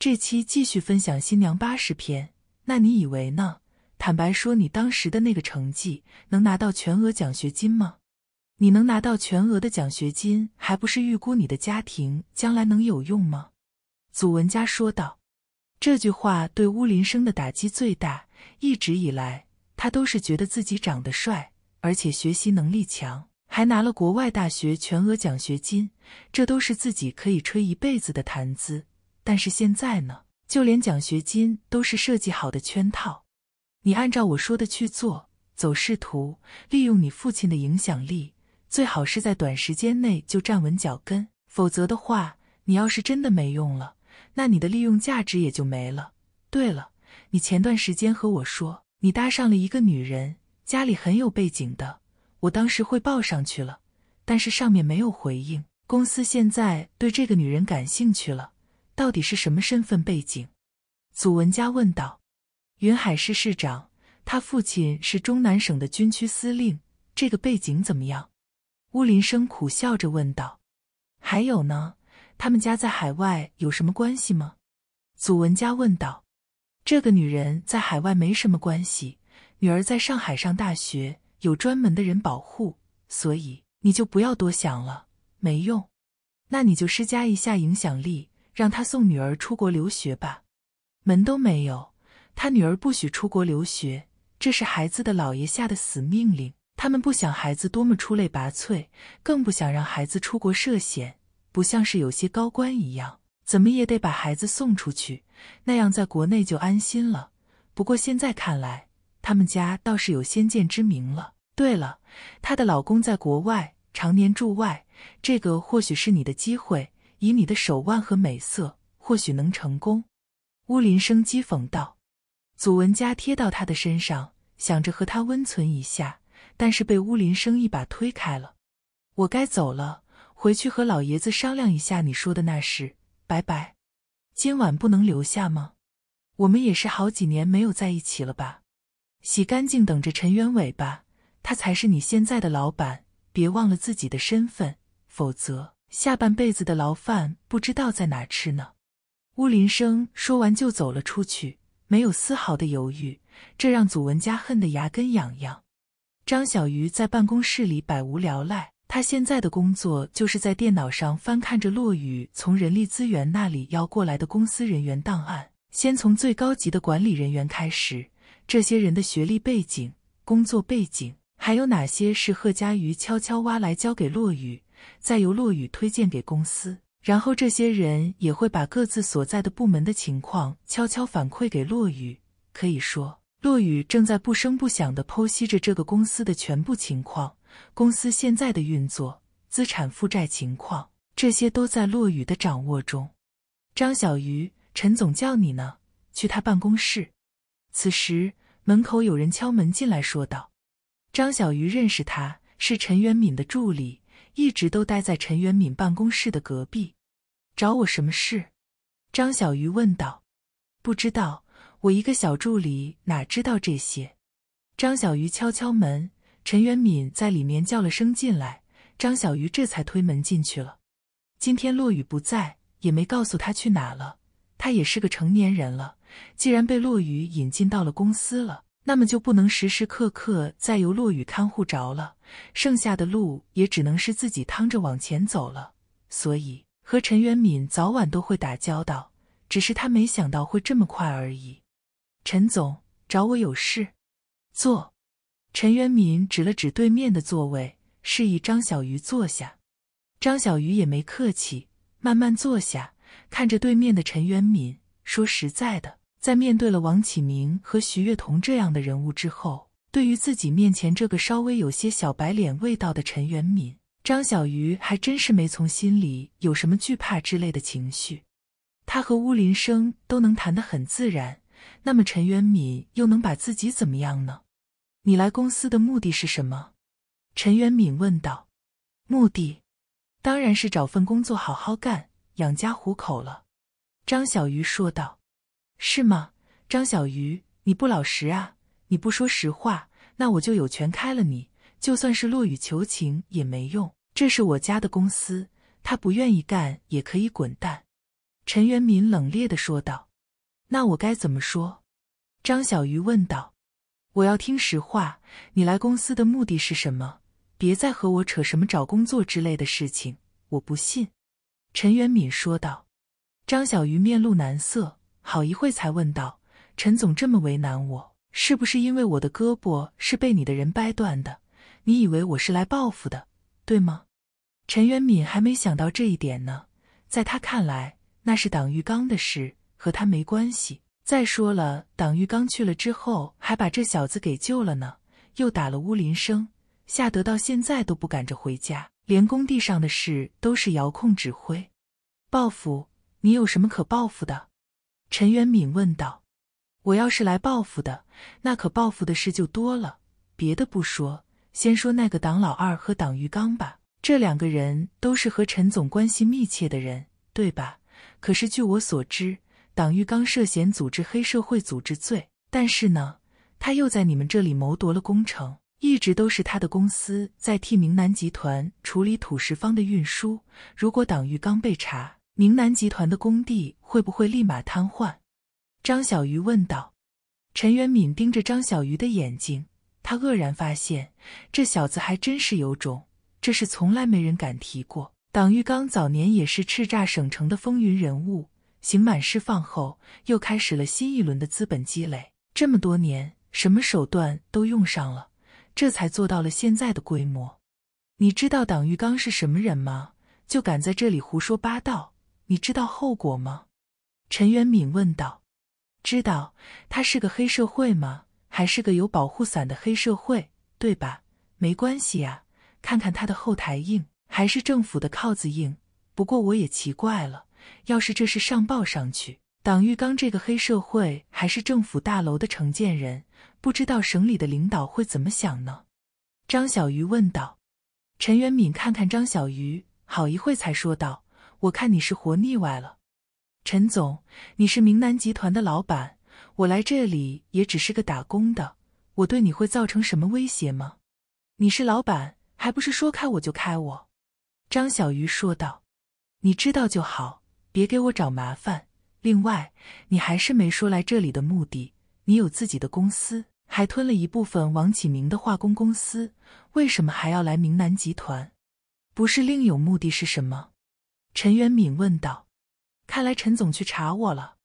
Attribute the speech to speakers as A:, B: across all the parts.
A: 这期继续分享新娘八十篇，那你以为呢？坦白说，你当时的那个成绩能拿到全额奖学金吗？你能拿到全额的奖学金，还不是预估你的家庭将来能有用吗？祖文佳说道。这句话对乌林生的打击最大。一直以来，他都是觉得自己长得帅，而且学习能力强，还拿了国外大学全额奖学金，这都是自己可以吹一辈子的谈资。但是现在呢，就连奖学金都是设计好的圈套，你按照我说的去做，走仕途，利用你父亲的影响力，最好是在短时间内就站稳脚跟，否则的话，你要是真的没用了，那你的利用价值也就没了。对了，你前段时间和我说你搭上了一个女人，家里很有背景的，我当时汇报上去了，但是上面没有回应，公司现在对这个女人感兴趣了。到底是什么身份背景？祖文家问道。云海市市长，他父亲是中南省的军区司令，这个背景怎么样？乌林生苦笑着问道。还有呢？他们家在海外有什么关系吗？祖文家问道。这个女人在海外没什么关系，女儿在上海上大学，有专门的人保护，所以你就不要多想了，没用。那你就施加一下影响力。让他送女儿出国留学吧，门都没有。他女儿不许出国留学，这是孩子的姥爷下的死命令。他们不想孩子多么出类拔萃，更不想让孩子出国涉险。不像是有些高官一样，怎么也得把孩子送出去，那样在国内就安心了。不过现在看来，他们家倒是有先见之明了。对了，她的老公在国外常年驻外，这个或许是你的机会。以你的手腕和美色，或许能成功。”乌林生讥讽道。祖文家贴到他的身上，想着和他温存一下，但是被乌林生一把推开了。“我该走了，回去和老爷子商量一下你说的那事。拜拜，今晚不能留下吗？我们也是好几年没有在一起了吧？洗干净，等着陈元伟吧，他才是你现在的老板，别忘了自己的身份，否则。”下半辈子的牢饭不知道在哪吃呢。乌林生说完就走了出去，没有丝毫的犹豫，这让祖文家恨得牙根痒痒。张小鱼在办公室里百无聊赖，他现在的工作就是在电脑上翻看着落雨从人力资源那里要过来的公司人员档案，先从最高级的管理人员开始，这些人的学历背景、工作背景，还有哪些是贺家瑜悄悄挖来交给落雨，再由落雨推荐给公司，然后这些人也会把各自所在的部门的情况悄悄反馈给落雨。可以说，落雨正在不声不响的剖析着这个公司的全部情况，公司现在的运作、资产负债情况，这些都在落雨的掌握中。张小鱼，陈总叫你呢，去他办公室。此时门口有人敲门进来，说道：“张小鱼，认识他，是陈元敏的助理。”一直都待在陈元敏办公室的隔壁，找我什么事？张小鱼问道。不知道，我一个小助理哪知道这些？张小鱼敲敲门，陈元敏在里面叫了声进来，张小鱼这才推门进去了。今天骆雨不在，也没告诉他去哪了。他也是个成年人了，既然被骆雨引进到了公司了。那么就不能时时刻刻再由落雨看护着了，剩下的路也只能是自己趟着往前走了。所以和陈元敏早晚都会打交道，只是他没想到会这么快而已。陈总找我有事，坐。陈元敏指了指对面的座位，示意张小鱼坐下。张小鱼也没客气，慢慢坐下，看着对面的陈元敏，说：“实在的。”在面对了王启明和徐月彤这样的人物之后，对于自己面前这个稍微有些小白脸味道的陈元敏，张小鱼还真是没从心里有什么惧怕之类的情绪。他和乌林生都能谈得很自然，那么陈元敏又能把自己怎么样呢？你来公司的目的是什么？陈元敏问道。目的，当然是找份工作好好干，养家糊口了。张小鱼说道。是吗，张小鱼？你不老实啊！你不说实话，那我就有权开了你。就算是落雨求情也没用，这是我家的公司，他不愿意干也可以滚蛋。”陈元敏冷冽的说道。“那我该怎么说？”张小鱼问道。“我要听实话，你来公司的目的是什么？别再和我扯什么找工作之类的事情，我不信。”陈元敏说道。张小鱼面露难色。好一会才问道：“陈总这么为难我，是不是因为我的胳膊是被你的人掰断的？你以为我是来报复的，对吗？”陈元敏还没想到这一点呢，在他看来，那是党玉刚的事，和他没关系。再说了，党玉刚去了之后，还把这小子给救了呢，又打了乌林生，吓得到现在都不赶着回家，连工地上的事都是遥控指挥。报复？你有什么可报复的？陈元敏问道：“我要是来报复的，那可报复的事就多了。别的不说，先说那个党老二和党玉刚吧，这两个人都是和陈总关系密切的人，对吧？可是据我所知，党玉刚涉嫌组织黑社会组织罪，但是呢，他又在你们这里谋夺了工程，一直都是他的公司在替明南集团处理土石方的运输。如果党玉刚被查……”明南集团的工地会不会立马瘫痪？张小鱼问道。陈元敏盯着张小鱼的眼睛，他愕然发现，这小子还真是有种。这是从来没人敢提过。党玉刚早年也是叱咤省城的风云人物，刑满释放后又开始了新一轮的资本积累，这么多年什么手段都用上了，这才做到了现在的规模。你知道党玉刚是什么人吗？就敢在这里胡说八道！你知道后果吗？陈元敏问道。知道，他是个黑社会吗？还是个有保护伞的黑社会，对吧？没关系呀，看看他的后台硬，还是政府的靠子硬。不过我也奇怪了，要是这事上报上去，党玉刚这个黑社会还是政府大楼的承建人，不知道省里的领导会怎么想呢？张小鱼问道。陈元敏看看张小鱼，好一会才说道。我看你是活腻歪了，陈总，你是明南集团的老板，我来这里也只是个打工的，我对你会造成什么威胁吗？你是老板，还不是说开我就开我？张小鱼说道：“你知道就好，别给我找麻烦。另外，你还是没说来这里的目的。你有自己的公司，还吞了一部分王启明的化工公司，为什么还要来明南集团？不是另有目的，是什么？”陈元敏问道：“看来陈总去查我了。”“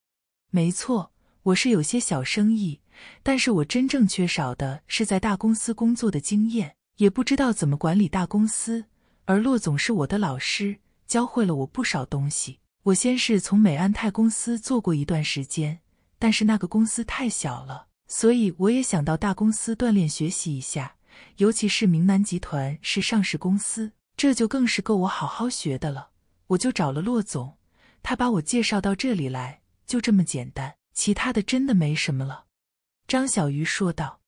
A: 没错，我是有些小生意，但是我真正缺少的是在大公司工作的经验，也不知道怎么管理大公司。而骆总是我的老师，教会了我不少东西。我先是从美安泰公司做过一段时间，但是那个公司太小了，所以我也想到大公司锻炼学习一下。尤其是明南集团是上市公司，这就更是够我好好学的了。”我就找了骆总，他把我介绍到这里来，就这么简单，其他的真的没什么了。”张小鱼说道。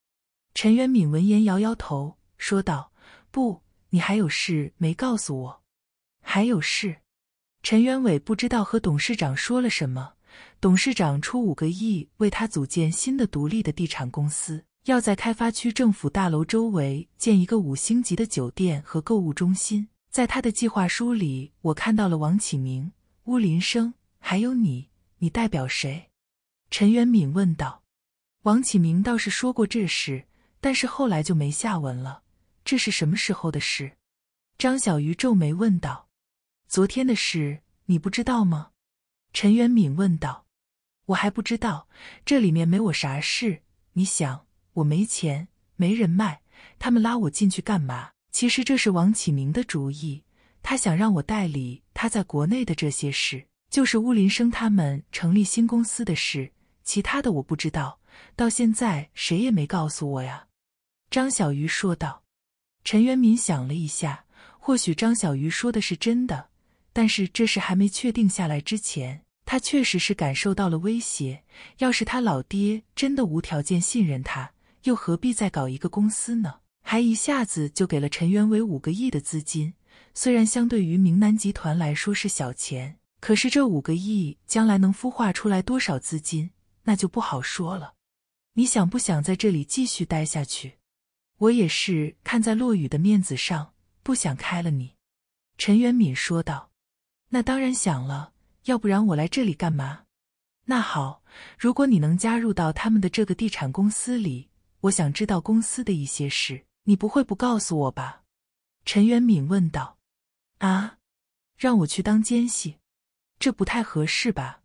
A: 陈元敏闻言摇摇头，说道：“不，你还有事没告诉我？还有事？”陈元伟不知道和董事长说了什么，董事长出五个亿为他组建新的独立的地产公司，要在开发区政府大楼周围建一个五星级的酒店和购物中心。在他的计划书里，我看到了王启明、乌林生，还有你。你代表谁？陈元敏问道。王启明倒是说过这事，但是后来就没下文了。这是什么时候的事？张小鱼皱眉问道。昨天的事，你不知道吗？陈元敏问道。我还不知道，这里面没我啥事。你想，我没钱，没人脉，他们拉我进去干嘛？其实这是王启明的主意，他想让我代理他在国内的这些事，就是乌林生他们成立新公司的事。其他的我不知道，到现在谁也没告诉我呀。”张小鱼说道。陈元明想了一下，或许张小鱼说的是真的，但是这事还没确定下来之前，他确实是感受到了威胁。要是他老爹真的无条件信任他，又何必再搞一个公司呢？还一下子就给了陈元伟五个亿的资金，虽然相对于明南集团来说是小钱，可是这五个亿将来能孵化出来多少资金，那就不好说了。你想不想在这里继续待下去？我也是看在落雨的面子上，不想开了你。”陈元敏说道，“那当然想了，要不然我来这里干嘛？那好，如果你能加入到他们的这个地产公司里，我想知道公司的一些事。”你不会不告诉我吧？陈元敏问道。“啊，让我去当奸细，这不太合适吧？”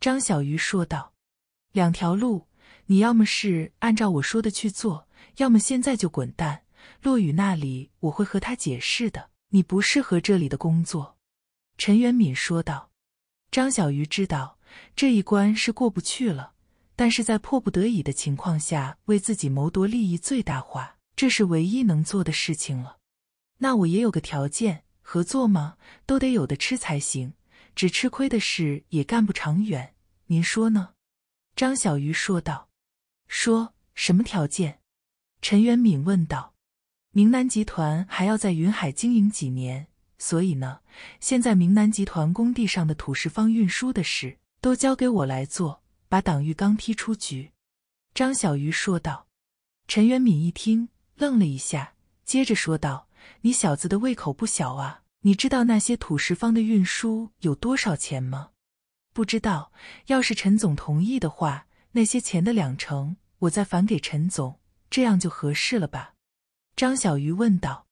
A: 张小鱼说道。“两条路，你要么是按照我说的去做，要么现在就滚蛋。骆雨那里我会和他解释的。你不适合这里的工作。”陈元敏说道。张小鱼知道这一关是过不去了，但是在迫不得已的情况下，为自己谋夺利益最大化。这是唯一能做的事情了。那我也有个条件，合作吗？都得有的吃才行，只吃亏的事也干不长远。您说呢？张小鱼说道。说什么条件？陈元敏问道。明南集团还要在云海经营几年，所以呢，现在明南集团工地上的土石方运输的事都交给我来做，把党玉刚踢出局。张小鱼说道。陈元敏一听。愣了一下，接着说道：“你小子的胃口不小啊！你知道那些土石方的运输有多少钱吗？”“不知道。要是陈总同意的话，那些钱的两成，我再返给陈总，这样就合适了吧？”张小鱼问道。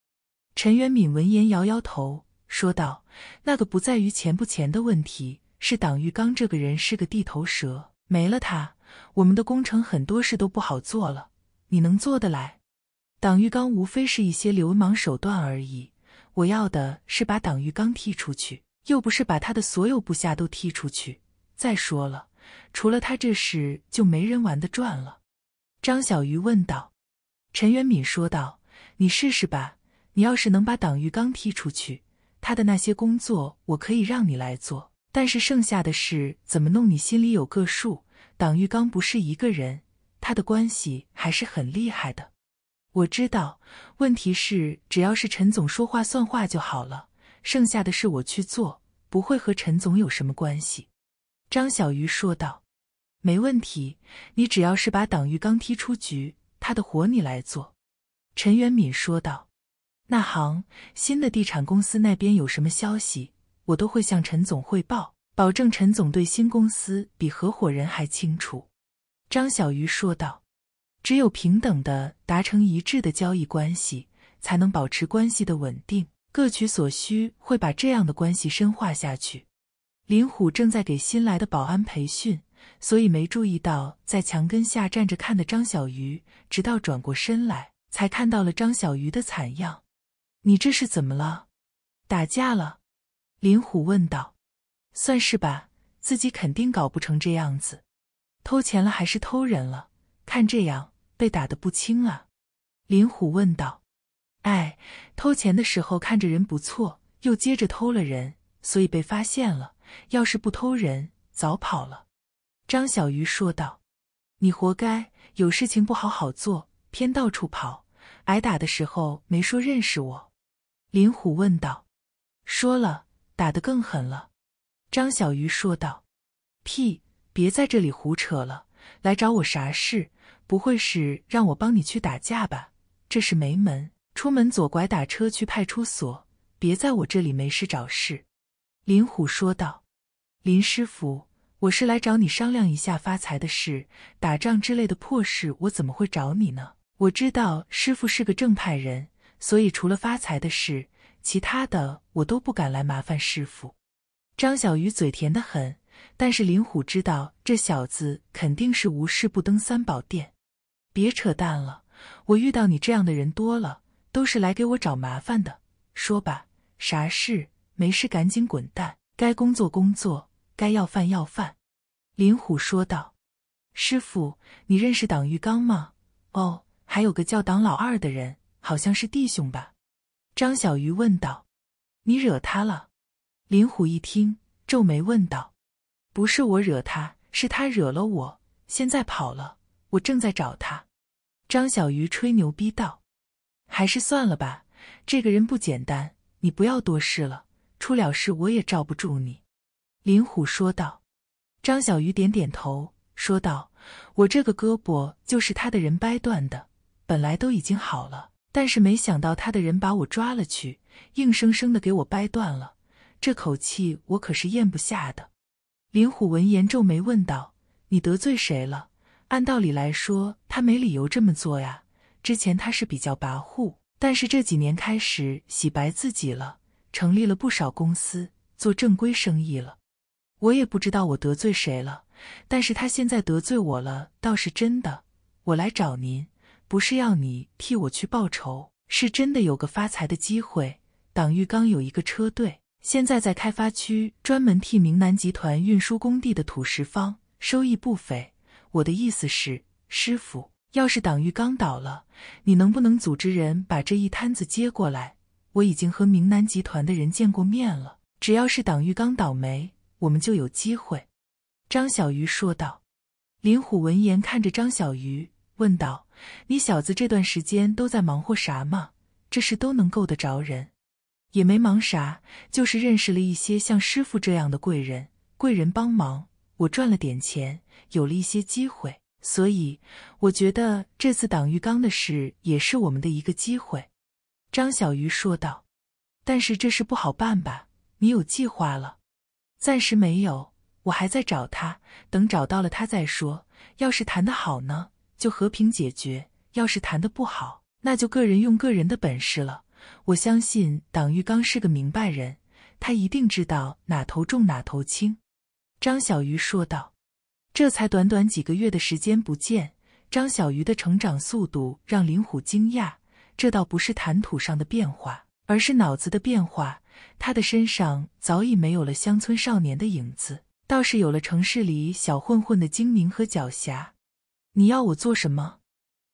A: 陈元敏闻言摇摇头，说道：“那个不在于钱不钱的问题，是党玉刚这个人是个地头蛇，没了他，我们的工程很多事都不好做了。你能做得来？”党玉刚无非是一些流氓手段而已，我要的是把党玉刚踢出去，又不是把他的所有部下都踢出去。再说了，除了他这事，就没人玩得转了。”张小鱼问道。陈元敏说道：“你试试吧，你要是能把党玉刚踢出去，他的那些工作我可以让你来做，但是剩下的事怎么弄，你心里有个数。党玉刚不是一个人，他的关系还是很厉害的。”我知道，问题是只要是陈总说话算话就好了，剩下的事我去做，不会和陈总有什么关系。”张小鱼说道。“没问题，你只要是把党玉刚踢出局，他的活你来做。”陈元敏说道。“那行，新的地产公司那边有什么消息，我都会向陈总汇报，保证陈总对新公司比合伙人还清楚。”张小鱼说道。只有平等的达成一致的交易关系，才能保持关系的稳定。各取所需会把这样的关系深化下去。林虎正在给新来的保安培训，所以没注意到在墙根下站着看的张小鱼，直到转过身来，才看到了张小鱼的惨样。你这是怎么了？打架了？林虎问道。算是吧，自己肯定搞不成这样子。偷钱了还是偷人了？看这样。被打得不轻啊，林虎问道。哎，偷钱的时候看着人不错，又接着偷了人，所以被发现了。要是不偷人，早跑了。张小鱼说道。你活该，有事情不好好做，偏到处跑。挨打的时候没说认识我。林虎问道。说了，打得更狠了。张小鱼说道。屁，别在这里胡扯了，来找我啥事？不会是让我帮你去打架吧？这是没门。出门左拐打车去派出所，别在我这里没事找事。”林虎说道。“林师傅，我是来找你商量一下发财的事，打仗之类的破事，我怎么会找你呢？我知道师傅是个正派人，所以除了发财的事，其他的我都不敢来麻烦师傅。”张小鱼嘴甜的很，但是林虎知道这小子肯定是无事不登三宝殿。别扯淡了，我遇到你这样的人多了，都是来给我找麻烦的。说吧，啥事？没事，赶紧滚蛋。该工作工作，该要饭要饭。”林虎说道。“师傅，你认识党玉刚吗？哦，还有个叫党老二的人，好像是弟兄吧？”张小鱼问道。“你惹他了？”林虎一听，皱眉问道。“不是我惹他，是他惹了我，现在跑了。”我正在找他，张小鱼吹牛逼道：“还是算了吧，这个人不简单，你不要多事了。出了事我也罩不住你。”林虎说道。张小鱼点点头，说道：“我这个胳膊就是他的人掰断的，本来都已经好了，但是没想到他的人把我抓了去，硬生生的给我掰断了。这口气我可是咽不下的。”林虎闻言皱眉问道：“你得罪谁了？”按道理来说，他没理由这么做呀。之前他是比较跋扈，但是这几年开始洗白自己了，成立了不少公司，做正规生意了。我也不知道我得罪谁了，但是他现在得罪我了，倒是真的。我来找您，不是要你替我去报仇，是真的有个发财的机会。党玉刚有一个车队，现在在开发区专门替明南集团运输工地的土石方，收益不菲。我的意思是，师傅，要是党玉刚倒了，你能不能组织人把这一摊子接过来？我已经和明南集团的人见过面了，只要是党玉刚倒霉，我们就有机会。”张小鱼说道。林虎闻言，看着张小鱼，问道：“你小子这段时间都在忙活啥嘛？这事都能够得着人，也没忙啥，就是认识了一些像师傅这样的贵人，贵人帮忙。”我赚了点钱，有了一些机会，所以我觉得这次党玉刚的事也是我们的一个机会。”张小鱼说道。“但是这事不好办吧？你有计划了？暂时没有，我还在找他，等找到了他再说。要是谈得好呢，就和平解决；要是谈的不好，那就个人用个人的本事了。我相信党玉刚是个明白人，他一定知道哪头重哪头轻。”张小鱼说道：“这才短短几个月的时间，不见张小鱼的成长速度让林虎惊讶。这倒不是谈吐上的变化，而是脑子的变化。他的身上早已没有了乡村少年的影子，倒是有了城市里小混混的精明和狡黠。”“你要我做什么？”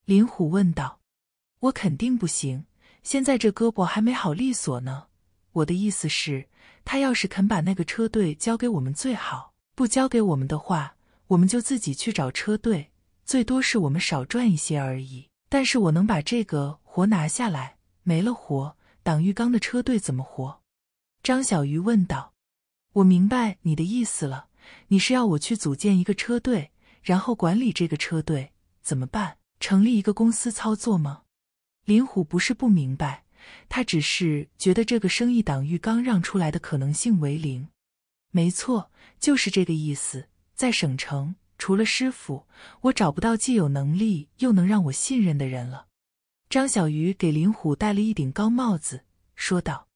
A: 林虎问道。“我肯定不行，现在这胳膊还没好利索呢。我的意思是，他要是肯把那个车队交给我们，最好。”不交给我们的话，我们就自己去找车队，最多是我们少赚一些而已。但是我能把这个活拿下来，没了活，党玉刚的车队怎么活？张小鱼问道。我明白你的意思了，你是要我去组建一个车队，然后管理这个车队，怎么办？成立一个公司操作吗？林虎不是不明白，他只是觉得这个生意党玉刚让出来的可能性为零。没错，就是这个意思。在省城，除了师傅，我找不到既有能力又能让我信任的人了。张小鱼给林虎戴了一顶高帽子，说道：“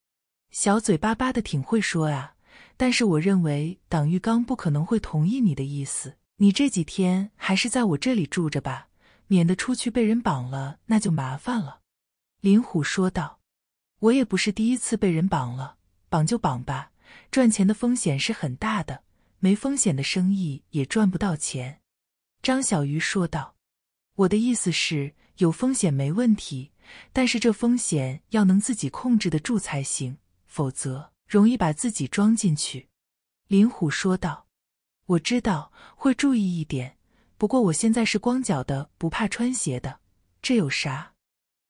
A: 小嘴巴巴的，挺会说啊。但是我认为党玉刚不可能会同意你的意思。你这几天还是在我这里住着吧，免得出去被人绑了，那就麻烦了。”林虎说道：“我也不是第一次被人绑了，绑就绑吧。”赚钱的风险是很大的，没风险的生意也赚不到钱。”张小鱼说道。“我的意思是，有风险没问题，但是这风险要能自己控制得住才行，否则容易把自己装进去。”林虎说道。“我知道，会注意一点。不过我现在是光脚的，不怕穿鞋的，这有啥？”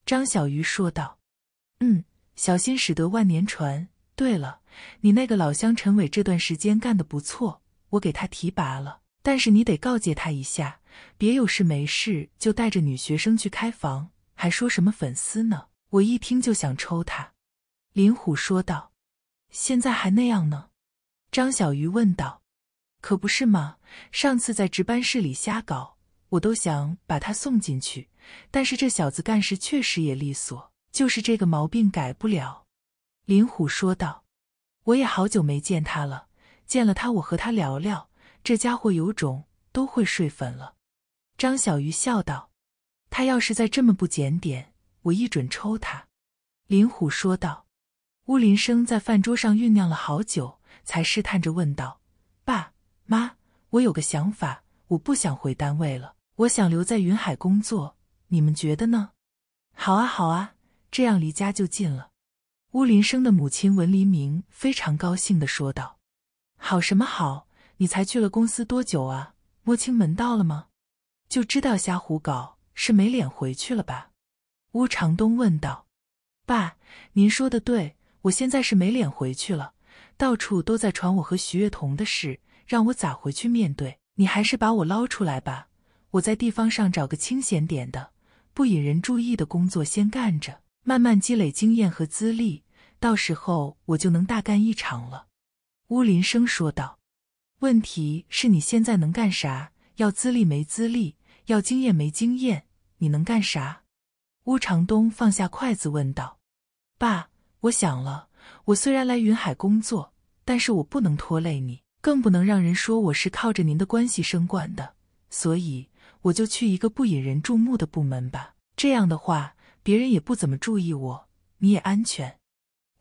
A: 张小鱼说道。“嗯，小心驶得万年船。”对了，你那个老乡陈伟这段时间干得不错，我给他提拔了。但是你得告诫他一下，别有事没事就带着女学生去开房，还说什么粉丝呢？我一听就想抽他。”林虎说道。“现在还那样呢？”张小鱼问道。“可不是嘛，上次在值班室里瞎搞，我都想把他送进去。但是这小子干事确实也利索，就是这个毛病改不了。”林虎说道：“我也好久没见他了，见了他，我和他聊聊。这家伙有种，都会睡粉了。”张小鱼笑道：“他要是再这么不检点，我一准抽他。”林虎说道。乌林生在饭桌上酝酿了好久，才试探着问道：“爸妈，我有个想法，我不想回单位了，我想留在云海工作，你们觉得呢？”“好啊，好啊，这样离家就近了。”乌林生的母亲文黎明非常高兴的说道：“好什么好？你才去了公司多久啊？摸清门道了吗？就知道瞎胡搞，是没脸回去了吧？”乌长东问道：“爸，您说的对，我现在是没脸回去了，到处都在传我和徐月彤的事，让我咋回去面对？你还是把我捞出来吧，我在地方上找个清闲点的、不引人注意的工作先干着。”慢慢积累经验和资历，到时候我就能大干一场了。”乌林生说道。“问题是你现在能干啥？要资历没资历，要经验没经验，你能干啥？”乌长东放下筷子问道。“爸，我想了，我虽然来云海工作，但是我不能拖累你，更不能让人说我是靠着您的关系升官的，所以我就去一个不引人注目的部门吧。这样的话。”别人也不怎么注意我，你也安全。”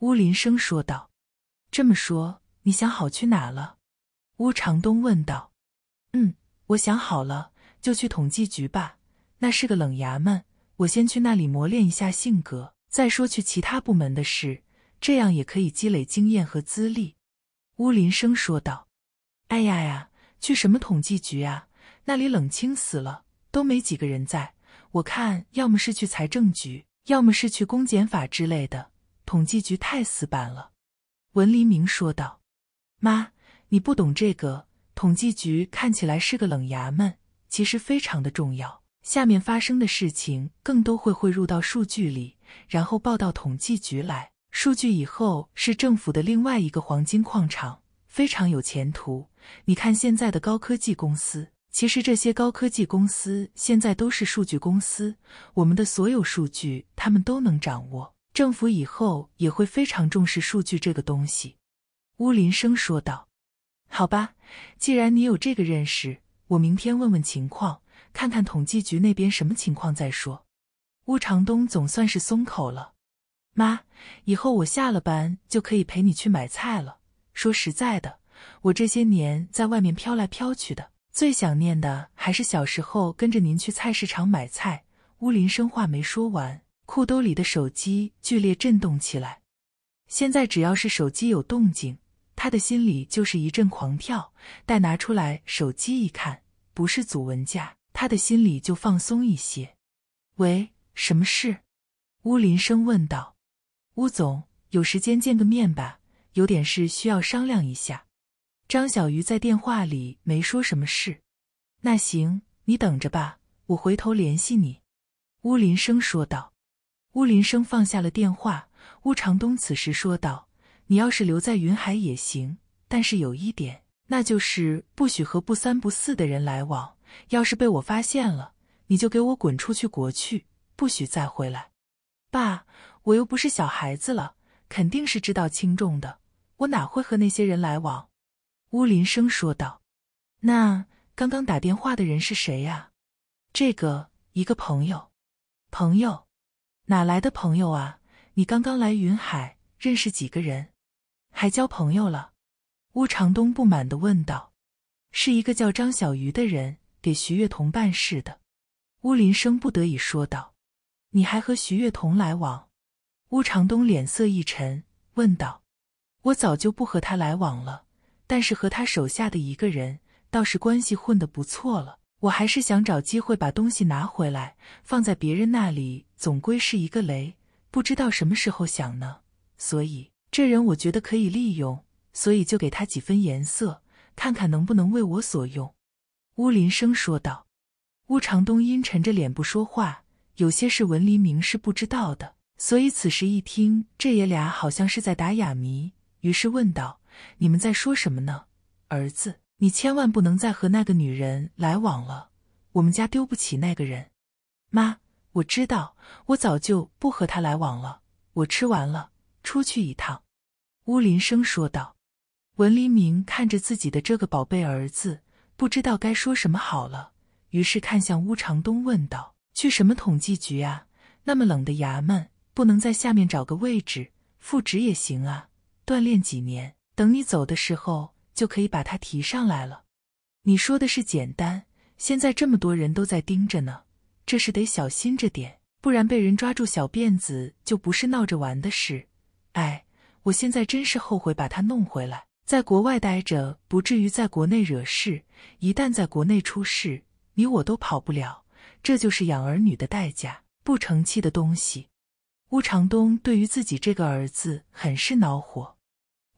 A: 乌林生说道。“这么说，你想好去哪了？”乌长东问道。“嗯，我想好了，就去统计局吧。那是个冷衙门，我先去那里磨练一下性格。再说去其他部门的事，这样也可以积累经验和资历。”乌林生说道。“哎呀呀，去什么统计局啊？那里冷清死了，都没几个人在。”我看，要么是去财政局，要么是去公检法之类的。统计局太死板了。”文黎明说道，“妈，你不懂这个。统计局看起来是个冷衙门，其实非常的重要。下面发生的事情，更多会汇入到数据里，然后报到统计局来。数据以后是政府的另外一个黄金矿场，非常有前途。你看现在的高科技公司。”其实这些高科技公司现在都是数据公司，我们的所有数据他们都能掌握。政府以后也会非常重视数据这个东西。”乌林生说道。“好吧，既然你有这个认识，我明天问问情况，看看统计局那边什么情况再说。”乌长东总算是松口了。“妈，以后我下了班就可以陪你去买菜了。说实在的，我这些年在外面飘来飘去的。”最想念的还是小时候跟着您去菜市场买菜。乌林生话没说完，裤兜里的手机剧烈震动起来。现在只要是手机有动静，他的心里就是一阵狂跳。待拿出来手机一看，不是祖文家，他的心里就放松一些。喂，什么事？乌林生问道。乌总有时间见个面吧，有点事需要商量一下。张小鱼在电话里没说什么事，那行，你等着吧，我回头联系你。”乌林生说道。乌林生放下了电话。乌长东此时说道：“你要是留在云海也行，但是有一点，那就是不许和不三不四的人来往。要是被我发现了，你就给我滚出去国去，不许再回来。”爸，我又不是小孩子了，肯定是知道轻重的。我哪会和那些人来往？乌林生说道：“那刚刚打电话的人是谁呀？”“这个，一个朋友。”“朋友？哪来的朋友啊？”“你刚刚来云海，认识几个人，还交朋友了？”乌长东不满的问道。“是一个叫张小鱼的人给徐月彤办事的。”乌林生不得已说道。“你还和徐月彤来往？”乌长东脸色一沉，问道：“我早就不和他来往了。”但是和他手下的一个人倒是关系混得不错了，我还是想找机会把东西拿回来，放在别人那里总归是一个雷，不知道什么时候响呢。所以这人我觉得可以利用，所以就给他几分颜色，看看能不能为我所用。”乌林生说道。乌长东阴沉着脸不说话，有些事文黎明是不知道的，所以此时一听这爷俩好像是在打哑谜，于是问道。你们在说什么呢，儿子？你千万不能再和那个女人来往了，我们家丢不起那个人。妈，我知道，我早就不和她来往了。我吃完了，出去一趟。乌林生说道。文黎明看着自己的这个宝贝儿子，不知道该说什么好了，于是看向乌长东问道：“去什么统计局啊？那么冷的衙门，不能在下面找个位置副职也行啊，锻炼几年。”等你走的时候，就可以把它提上来了。你说的是简单，现在这么多人都在盯着呢，这是得小心着点，不然被人抓住小辫子就不是闹着玩的事。哎，我现在真是后悔把他弄回来，在国外待着不至于在国内惹事，一旦在国内出事，你我都跑不了。这就是养儿女的代价，不成器的东西。乌长东对于自己这个儿子很是恼火。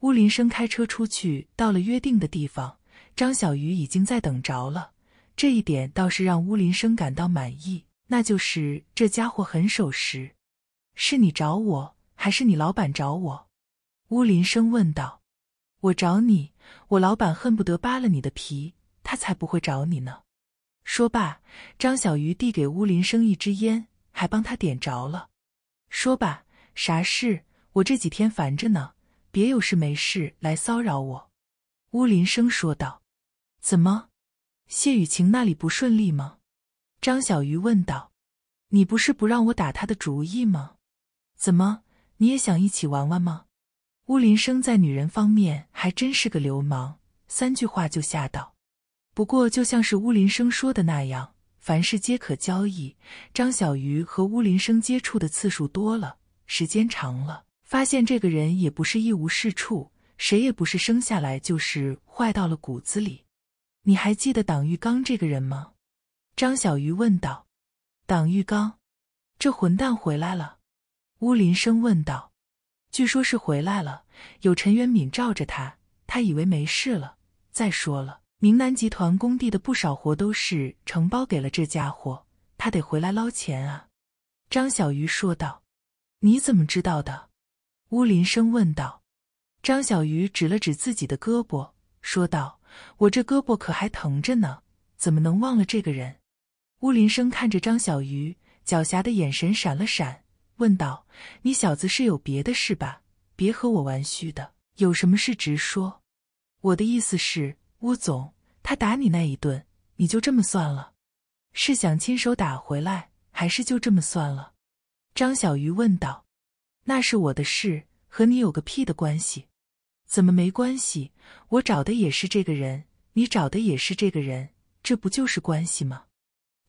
A: 乌林生开车出去，到了约定的地方，张小鱼已经在等着了。这一点倒是让乌林生感到满意，那就是这家伙很守时。是你找我，还是你老板找我？乌林生问道。我找你，我老板恨不得扒了你的皮，他才不会找你呢。说罢，张小鱼递给乌林生一支烟，还帮他点着了。说吧，啥事？我这几天烦着呢。别有事没事来骚扰我，乌林生说道。怎么，谢雨晴那里不顺利吗？张小鱼问道。你不是不让我打他的主意吗？怎么你也想一起玩玩吗？乌林生在女人方面还真是个流氓，三句话就吓到。不过就像是乌林生说的那样，凡事皆可交易。张小鱼和乌林生接触的次数多了，时间长了。发现这个人也不是一无是处，谁也不是生下来就是坏到了骨子里。你还记得党玉刚这个人吗？张小鱼问道。党玉刚，这混蛋回来了？乌林生问道。据说是回来了，有陈元敏罩着他，他以为没事了。再说了，明南集团工地的不少活都是承包给了这家伙，他得回来捞钱啊。张小鱼说道。你怎么知道的？乌林生问道：“张小鱼，指了指自己的胳膊，说道：‘我这胳膊可还疼着呢，怎么能忘了这个人？’”乌林生看着张小鱼，狡黠的眼神闪了闪，问道：“你小子是有别的事吧？别和我玩虚的，有什么事直说。我的意思是，乌总他打你那一顿，你就这么算了？是想亲手打回来，还是就这么算了？”张小鱼问道。那是我的事，和你有个屁的关系！怎么没关系？我找的也是这个人，你找的也是这个人，这不就是关系吗？”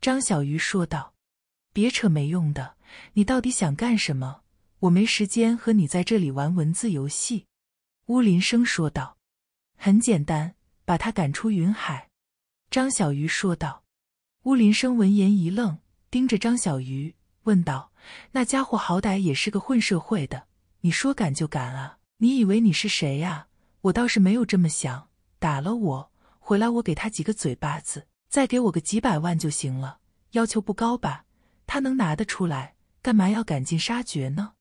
A: 张小鱼说道。“别扯没用的，你到底想干什么？我没时间和你在这里玩文字游戏。”乌林生说道。“很简单，把他赶出云海。”张小鱼说道。乌林生闻言一愣，盯着张小鱼。问道：“那家伙好歹也是个混社会的，你说赶就赶啊？你以为你是谁呀？我倒是没有这么想。打了我回来，我给他几个嘴巴子，再给我个几百万就行了，要求不高吧？他能拿得出来？干嘛要赶尽杀绝呢？”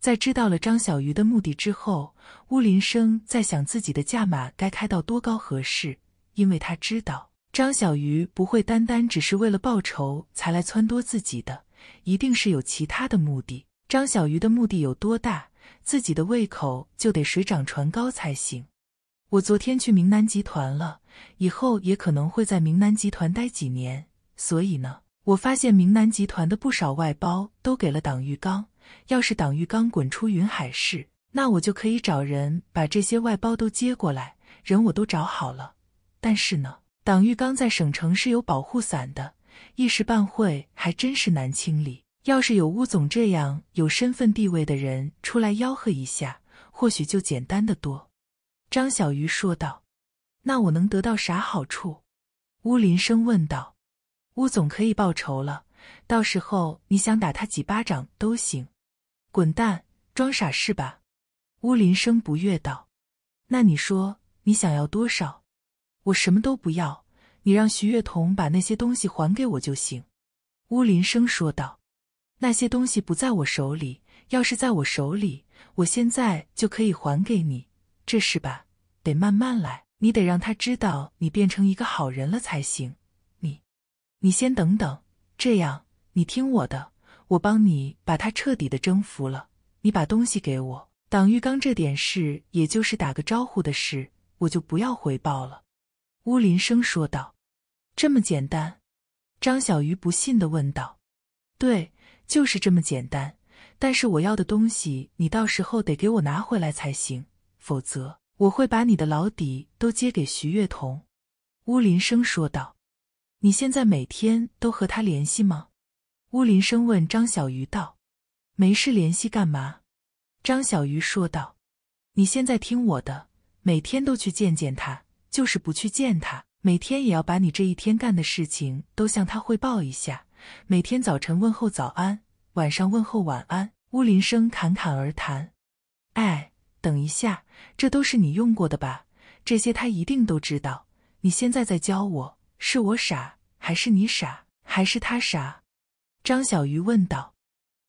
A: 在知道了张小鱼的目的之后，乌林生在想自己的价码该开到多高合适，因为他知道张小鱼不会单单只是为了报仇才来撺掇自己的。一定是有其他的目的。张小鱼的目的有多大，自己的胃口就得水涨船高才行。我昨天去明南集团了，以后也可能会在明南集团待几年。所以呢，我发现明南集团的不少外包都给了党玉刚。要是党玉刚滚出云海市，那我就可以找人把这些外包都接过来。人我都找好了，但是呢，党玉刚在省城是有保护伞的。一时半会还真是难清理。要是有乌总这样有身份地位的人出来吆喝一下，或许就简单的多。”张小鱼说道。“那我能得到啥好处？”乌林生问道。“乌总可以报仇了，到时候你想打他几巴掌都行。”“滚蛋，装傻是吧？”乌林生不悦道。“那你说你想要多少？”“我什么都不要。”你让徐月彤把那些东西还给我就行。”乌林生说道，“那些东西不在我手里，要是在我手里，我现在就可以还给你。这事吧，得慢慢来。你得让他知道你变成一个好人了才行。你，你先等等。这样，你听我的，我帮你把他彻底的征服了。你把东西给我，挡浴缸这点事，也就是打个招呼的事，我就不要回报了。”乌林生说道：“这么简单？”张小鱼不信的问道。“对，就是这么简单。但是我要的东西，你到时候得给我拿回来才行，否则我会把你的老底都揭给徐月彤。”乌林生说道。“你现在每天都和他联系吗？”乌林生问张小鱼道。“没事联系干嘛？”张小鱼说道。“你现在听我的，每天都去见见他。”就是不去见他，每天也要把你这一天干的事情都向他汇报一下。每天早晨问候早安，晚上问候晚安。乌林生侃侃而谈。哎，等一下，这都是你用过的吧？这些他一定都知道。你现在在教我，是我傻，还是你傻，还是他傻？张小鱼问道。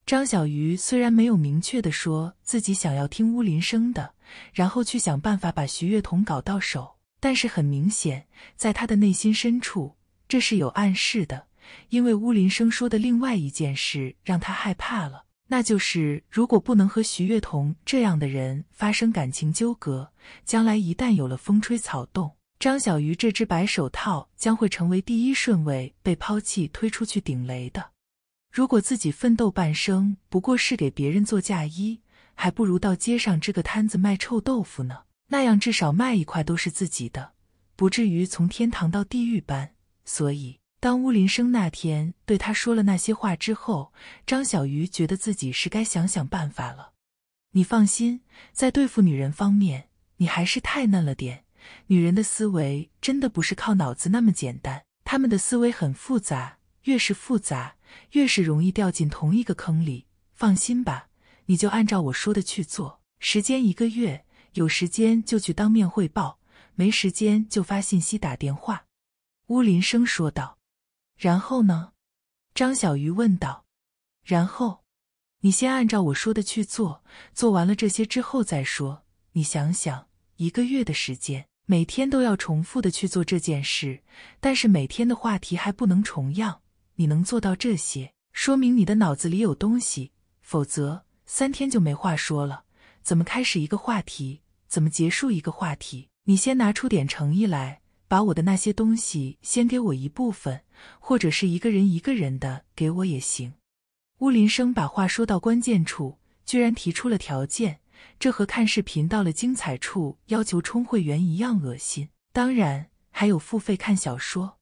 A: 张小鱼虽然没有明确的说自己想要听乌林生的，然后去想办法把徐月彤搞到手。但是很明显，在他的内心深处，这是有暗示的。因为乌林生说的另外一件事让他害怕了，那就是如果不能和徐月彤这样的人发生感情纠葛，将来一旦有了风吹草动，张小鱼这只白手套将会成为第一顺位被抛弃、推出去顶雷的。如果自己奋斗半生不过是给别人做嫁衣，还不如到街上支个摊子卖臭豆腐呢。那样至少卖一块都是自己的，不至于从天堂到地狱般。所以，当乌林生那天对他说了那些话之后，张小鱼觉得自己是该想想办法了。你放心，在对付女人方面，你还是太嫩了点。女人的思维真的不是靠脑子那么简单，她们的思维很复杂，越是复杂，越是容易掉进同一个坑里。放心吧，你就按照我说的去做，时间一个月。有时间就去当面汇报，没时间就发信息打电话。”乌林生说道。“然后呢？”张小鱼问道。“然后，你先按照我说的去做，做完了这些之后再说。你想想，一个月的时间，每天都要重复的去做这件事，但是每天的话题还不能重样。你能做到这些，说明你的脑子里有东西，否则三天就没话说了。”怎么开始一个话题？怎么结束一个话题？你先拿出点诚意来，把我的那些东西先给我一部分，或者是一个人一个人的给我也行。乌林生把话说到关键处，居然提出了条件，这和看视频到了精彩处要求充会员一样恶心。当然还有付费看小说。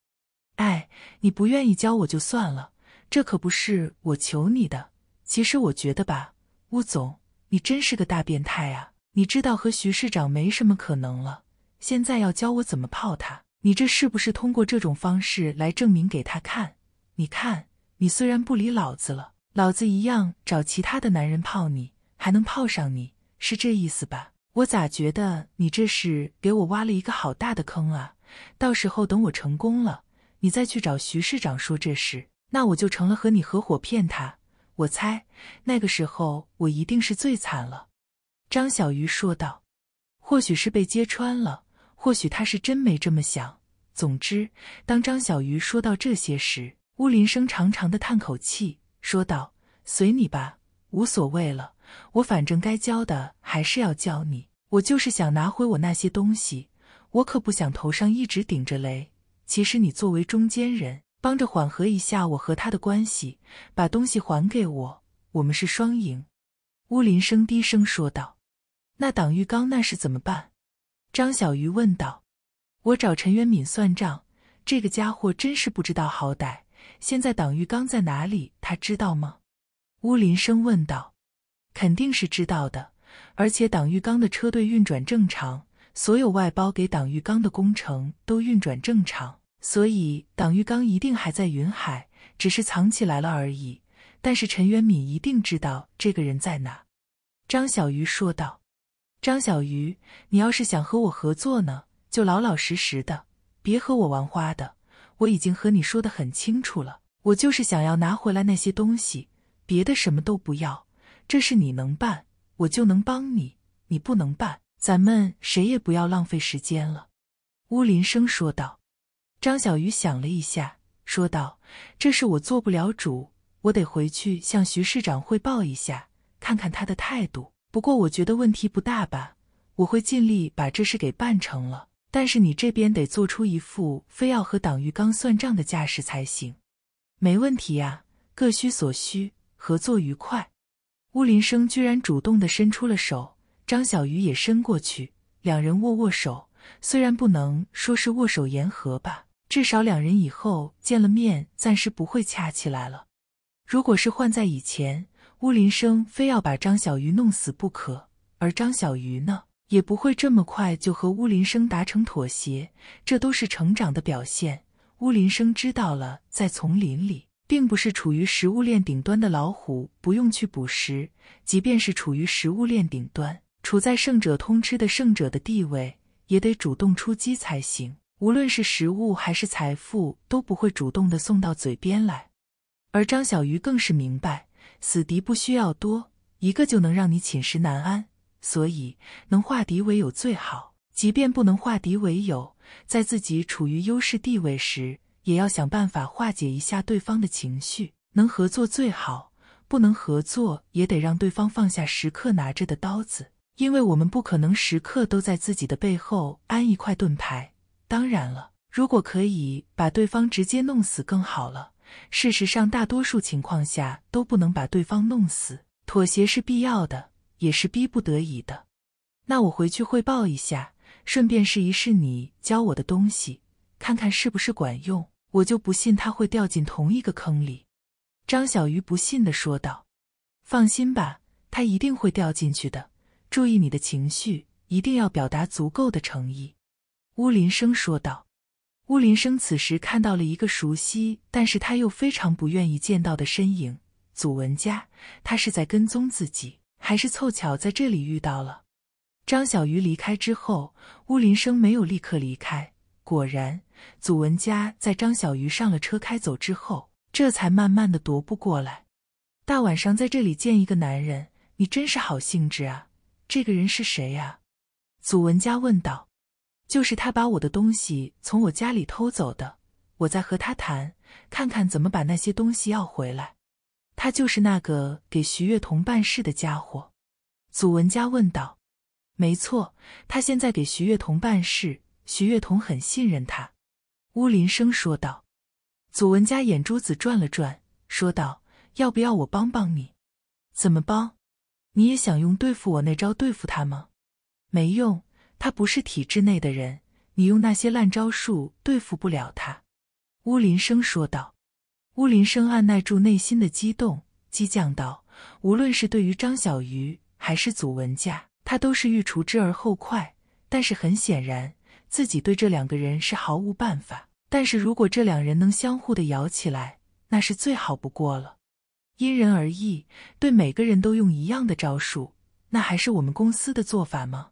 A: 哎，你不愿意教我就算了，这可不是我求你的。其实我觉得吧，乌总。你真是个大变态啊！你知道和徐市长没什么可能了，现在要教我怎么泡他？你这是不是通过这种方式来证明给他看？你看，你虽然不理老子了，老子一样找其他的男人泡你，还能泡上你，是这意思吧？我咋觉得你这是给我挖了一个好大的坑啊！到时候等我成功了，你再去找徐市长说这事，那我就成了和你合伙骗他。我猜那个时候我一定是最惨了，张小鱼说道。或许是被揭穿了，或许他是真没这么想。总之，当张小鱼说到这些时，乌林生长长的叹口气，说道：“随你吧，无所谓了。我反正该教的还是要教你。我就是想拿回我那些东西，我可不想头上一直顶着雷。其实你作为中间人。”帮着缓和一下我和他的关系，把东西还给我，我们是双赢。”乌林生低声说道。“那党玉刚那是怎么办？”张小鱼问道。“我找陈元敏算账，这个家伙真是不知道好歹。现在党玉刚在哪里？他知道吗？”乌林生问道。“肯定是知道的，而且党玉刚的车队运转正常，所有外包给党玉刚的工程都运转正常。”所以，党玉刚一定还在云海，只是藏起来了而已。但是陈元敏一定知道这个人在哪。”张小鱼说道。“张小鱼，你要是想和我合作呢，就老老实实的，别和我玩花的。我已经和你说的很清楚了，我就是想要拿回来那些东西，别的什么都不要。这事你能办，我就能帮你；你不能办，咱们谁也不要浪费时间了。”乌林生说道。张小鱼想了一下，说道：“这事我做不了主，我得回去向徐市长汇报一下，看看他的态度。不过我觉得问题不大吧，我会尽力把这事给办成了。但是你这边得做出一副非要和党玉刚算账的架势才行。”“没问题呀，各需所需，合作愉快。”乌林生居然主动的伸出了手，张小鱼也伸过去，两人握握手。虽然不能说是握手言和吧。至少两人以后见了面，暂时不会掐起来了。如果是换在以前，乌林生非要把张小鱼弄死不可，而张小鱼呢，也不会这么快就和乌林生达成妥协。这都是成长的表现。乌林生知道了，在丛林里，并不是处于食物链顶端的老虎不用去捕食，即便是处于食物链顶端，处在胜者通吃的胜者的地位，也得主动出击才行。无论是食物还是财富，都不会主动的送到嘴边来。而张小鱼更是明白，死敌不需要多，一个就能让你寝食难安。所以，能化敌为友最好。即便不能化敌为友，在自己处于优势地位时，也要想办法化解一下对方的情绪。能合作最好，不能合作也得让对方放下时刻拿着的刀子，因为我们不可能时刻都在自己的背后安一块盾牌。当然了，如果可以把对方直接弄死更好了。事实上，大多数情况下都不能把对方弄死，妥协是必要的，也是逼不得已的。那我回去汇报一下，顺便试一试你教我的东西，看看是不是管用。我就不信他会掉进同一个坑里。”张小鱼不信的说道。“放心吧，他一定会掉进去的。注意你的情绪，一定要表达足够的诚意。”乌林生说道：“乌林生此时看到了一个熟悉，但是他又非常不愿意见到的身影——祖文家。他是在跟踪自己，还是凑巧在这里遇到了？”张小鱼离开之后，乌林生没有立刻离开。果然，祖文家在张小鱼上了车开走之后，这才慢慢的踱步过来。大晚上在这里见一个男人，你真是好兴致啊！这个人是谁啊？”祖文家问道。就是他把我的东西从我家里偷走的，我在和他谈，看看怎么把那些东西要回来。他就是那个给徐月彤办事的家伙。”祖文家问道。“没错，他现在给徐月彤办事，徐月彤很信任他。”乌林生说道。祖文家眼珠子转了转，说道：“要不要我帮帮你？怎么帮？你也想用对付我那招对付他吗？没用。”他不是体制内的人，你用那些烂招数对付不了他。”乌林生说道。乌林生按耐住内心的激动，激将道：“无论是对于张小鱼还是祖文家，他都是欲除之而后快。但是很显然，自己对这两个人是毫无办法。但是如果这两人能相互的咬起来，那是最好不过了。因人而异，对每个人都用一样的招数，那还是我们公司的做法吗？”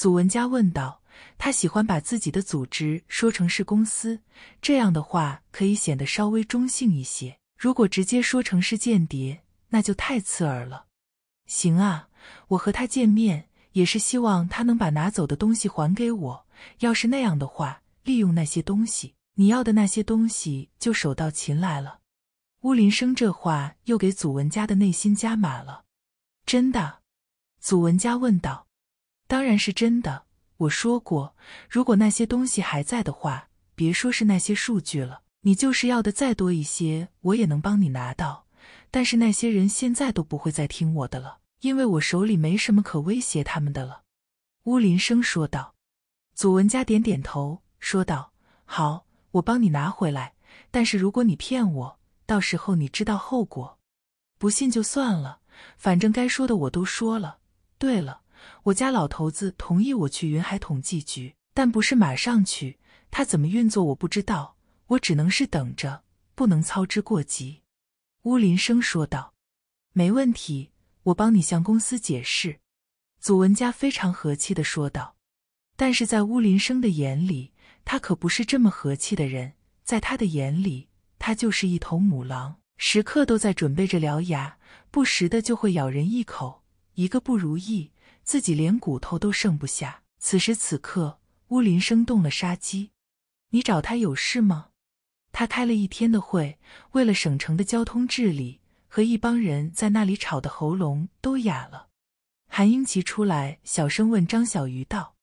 A: 祖文家问道：“他喜欢把自己的组织说成是公司，这样的话可以显得稍微中性一些。如果直接说成是间谍，那就太刺耳了。”“行啊，我和他见面也是希望他能把拿走的东西还给我。要是那样的话，利用那些东西，你要的那些东西就手到擒来了。”乌林生这话又给祖文家的内心加码了。“真的？”祖文家问道。当然是真的，我说过，如果那些东西还在的话，别说是那些数据了，你就是要的再多一些，我也能帮你拿到。但是那些人现在都不会再听我的了，因为我手里没什么可威胁他们的了。”乌林生说道。祖文家点点头，说道：“好，我帮你拿回来。但是如果你骗我，到时候你知道后果。不信就算了，反正该说的我都说了。对了。”我家老头子同意我去云海统计局，但不是马上去。他怎么运作我不知道，我只能是等着，不能操之过急。”乌林生说道。“没问题，我帮你向公司解释。”祖文家非常和气的说道。但是在乌林生的眼里，他可不是这么和气的人。在他的眼里，他就是一头母狼，时刻都在准备着獠牙，不时的就会咬人一口。一个不如意，自己连骨头都剩不下。此时此刻，乌林生动了杀机。你找他有事吗？他开了一天的会，为了省城的交通治理，和一帮人在那里吵得喉咙都哑了。韩英奇出来，小声问张小鱼道：“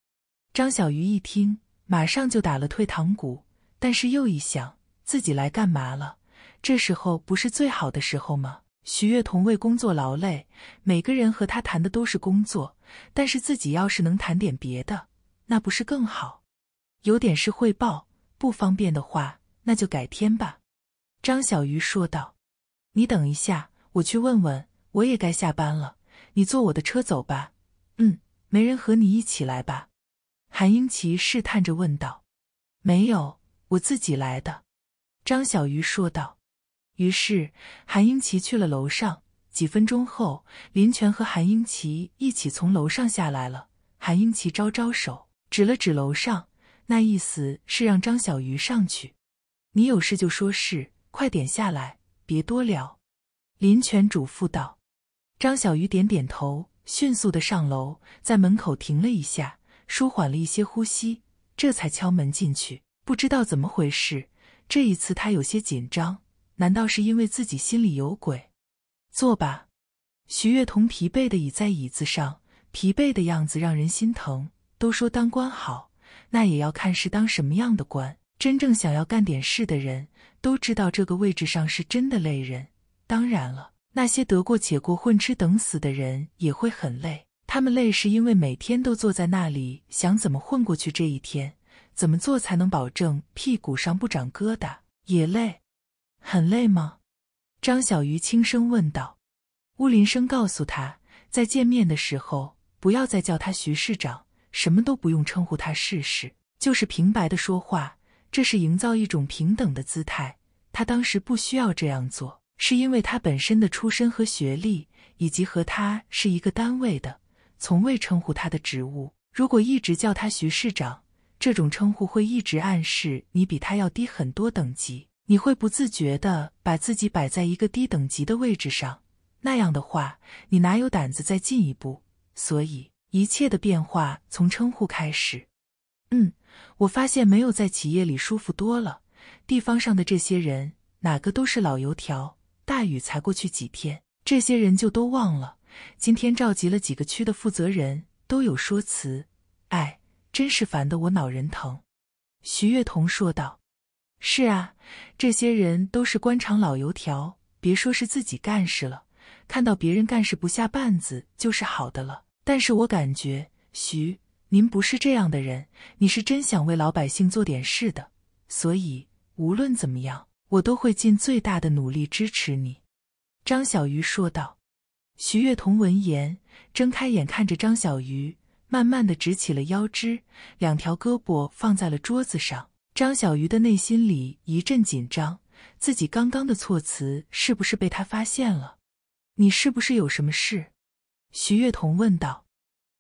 A: 张小鱼一听，马上就打了退堂鼓。但是又一想，自己来干嘛了？这时候不是最好的时候吗？”徐月彤为工作劳累，每个人和他谈的都是工作，但是自己要是能谈点别的，那不是更好？有点事汇报，不方便的话，那就改天吧。”张小鱼说道。“你等一下，我去问问。我也该下班了，你坐我的车走吧。”“嗯，没人和你一起来吧？”韩英奇试探着问道。“没有，我自己来的。”张小鱼说道。于是，韩英奇去了楼上。几分钟后，林泉和韩英奇一起从楼上下来了。韩英奇招招手，指了指楼上，那意思是让张小鱼上去。你有事就说事，快点下来，别多聊。林泉嘱咐道。张小鱼点点头，迅速的上楼，在门口停了一下，舒缓了一些呼吸，这才敲门进去。不知道怎么回事，这一次他有些紧张。难道是因为自己心里有鬼？坐吧。徐月彤疲惫的倚在椅子上，疲惫的样子让人心疼。都说当官好，那也要看是当什么样的官。真正想要干点事的人，都知道这个位置上是真的累人。当然了，那些得过且过、混吃等死的人也会很累。他们累是因为每天都坐在那里，想怎么混过去这一天，怎么做才能保证屁股上不长疙瘩，也累。很累吗？张小鱼轻声问道。乌林生告诉他，在见面的时候，不要再叫他徐市长，什么都不用称呼他，试试，就是平白的说话，这是营造一种平等的姿态。他当时不需要这样做，是因为他本身的出身和学历，以及和他是一个单位的，从未称呼他的职务。如果一直叫他徐市长，这种称呼会一直暗示你比他要低很多等级。你会不自觉的把自己摆在一个低等级的位置上，那样的话，你哪有胆子再进一步？所以，一切的变化从称呼开始。嗯，我发现没有在企业里舒服多了。地方上的这些人，哪个都是老油条。大雨才过去几天，这些人就都忘了。今天召集了几个区的负责人，都有说辞。哎，真是烦得我脑仁疼。”徐月彤说道。是啊，这些人都是官场老油条，别说是自己干事了，看到别人干事不下绊子就是好的了。但是我感觉徐，您不是这样的人，你是真想为老百姓做点事的，所以无论怎么样，我都会尽最大的努力支持你。”张小鱼说道。徐月彤闻言，睁开眼看着张小鱼，慢慢的直起了腰肢，两条胳膊放在了桌子上。张小鱼的内心里一阵紧张，自己刚刚的措辞是不是被他发现了？你是不是有什么事？徐月彤问道。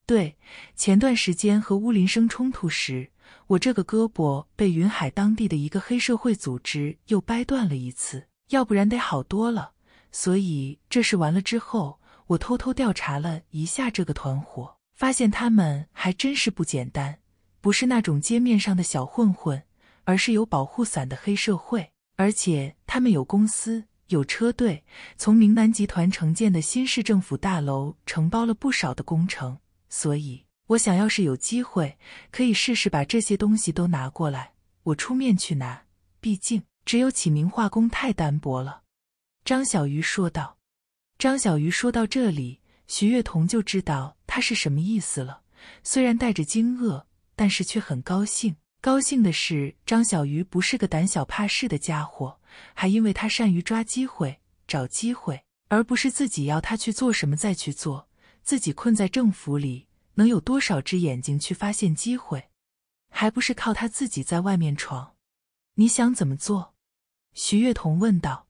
A: 对，前段时间和乌林生冲突时，我这个胳膊被云海当地的一个黑社会组织又掰断了一次，要不然得好多了。所以这事完了之后，我偷偷调查了一下这个团伙，发现他们还真是不简单，不是那种街面上的小混混。而是有保护伞的黑社会，而且他们有公司、有车队，从明南集团承建的新市政府大楼承包了不少的工程。所以，我想要是有机会，可以试试把这些东西都拿过来，我出面去拿。毕竟，只有启明化工太单薄了。”张小鱼说道。张小鱼说到这里，徐月彤就知道他是什么意思了。虽然带着惊愕，但是却很高兴。高兴的是，张小鱼不是个胆小怕事的家伙，还因为他善于抓机会、找机会，而不是自己要他去做什么再去做。自己困在政府里，能有多少只眼睛去发现机会？还不是靠他自己在外面闯？你想怎么做？徐月彤问道。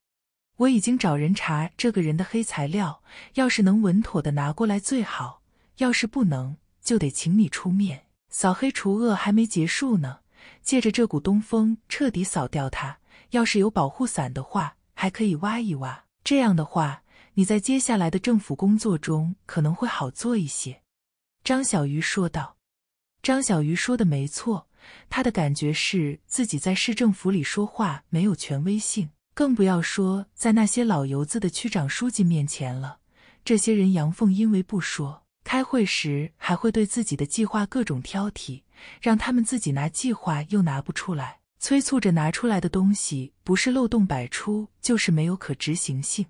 A: 我已经找人查这个人的黑材料，要是能稳妥的拿过来最好；要是不能，就得请你出面。扫黑除恶还没结束呢，借着这股东风彻底扫掉它。要是有保护伞的话，还可以挖一挖。这样的话，你在接下来的政府工作中可能会好做一些。”张小鱼说道。张小鱼说的没错，他的感觉是自己在市政府里说话没有权威性，更不要说在那些老油子的区长、书记面前了。这些人阳奉阴违不说。开会时还会对自己的计划各种挑剔，让他们自己拿计划又拿不出来，催促着拿出来的东西不是漏洞百出，就是没有可执行性。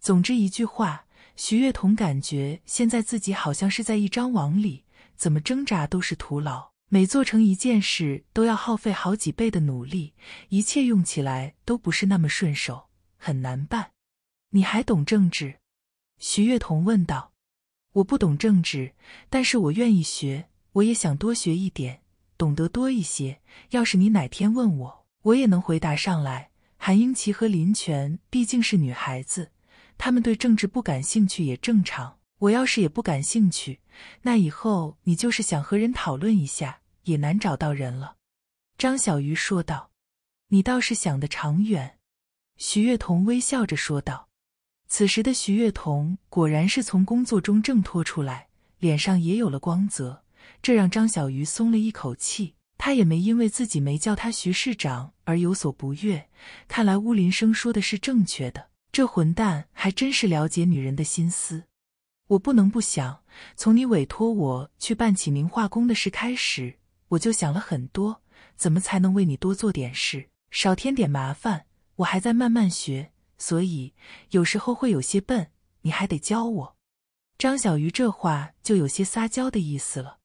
A: 总之一句话，徐月彤感觉现在自己好像是在一张网里，怎么挣扎都是徒劳。每做成一件事都要耗费好几倍的努力，一切用起来都不是那么顺手，很难办。你还懂政治？徐月彤问道。我不懂政治，但是我愿意学，我也想多学一点，懂得多一些。要是你哪天问我，我也能回答上来。韩英琪和林泉毕竟是女孩子，她们对政治不感兴趣也正常。我要是也不感兴趣，那以后你就是想和人讨论一下，也难找到人了。”张小鱼说道，“你倒是想得长远。”徐月彤微笑着说道。此时的徐月彤果然是从工作中挣脱出来，脸上也有了光泽，这让张小鱼松了一口气。他也没因为自己没叫他徐市长而有所不悦。看来乌林生说的是正确的，这混蛋还真是了解女人的心思。我不能不想，从你委托我去办起明化工的事开始，我就想了很多，怎么才能为你多做点事，少添点麻烦？我还在慢慢学。所以有时候会有些笨，你还得教我。张小鱼这话就有些撒娇的意思了。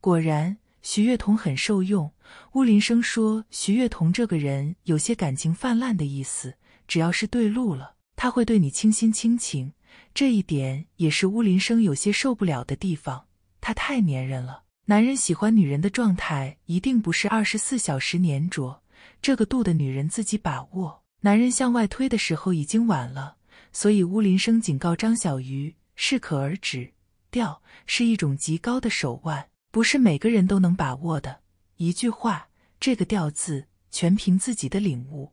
A: 果然，徐月彤很受用。乌林生说，徐月彤这个人有些感情泛滥的意思，只要是对路了，他会对你倾心倾情。这一点也是乌林生有些受不了的地方，他太粘人了。男人喜欢女人的状态，一定不是二十四小时粘着，这个度的女人自己把握。男人向外推的时候已经晚了，所以乌林生警告张小鱼适可而止。钓是一种极高的手腕，不是每个人都能把握的。一句话，这个“钓”字全凭自己的领悟。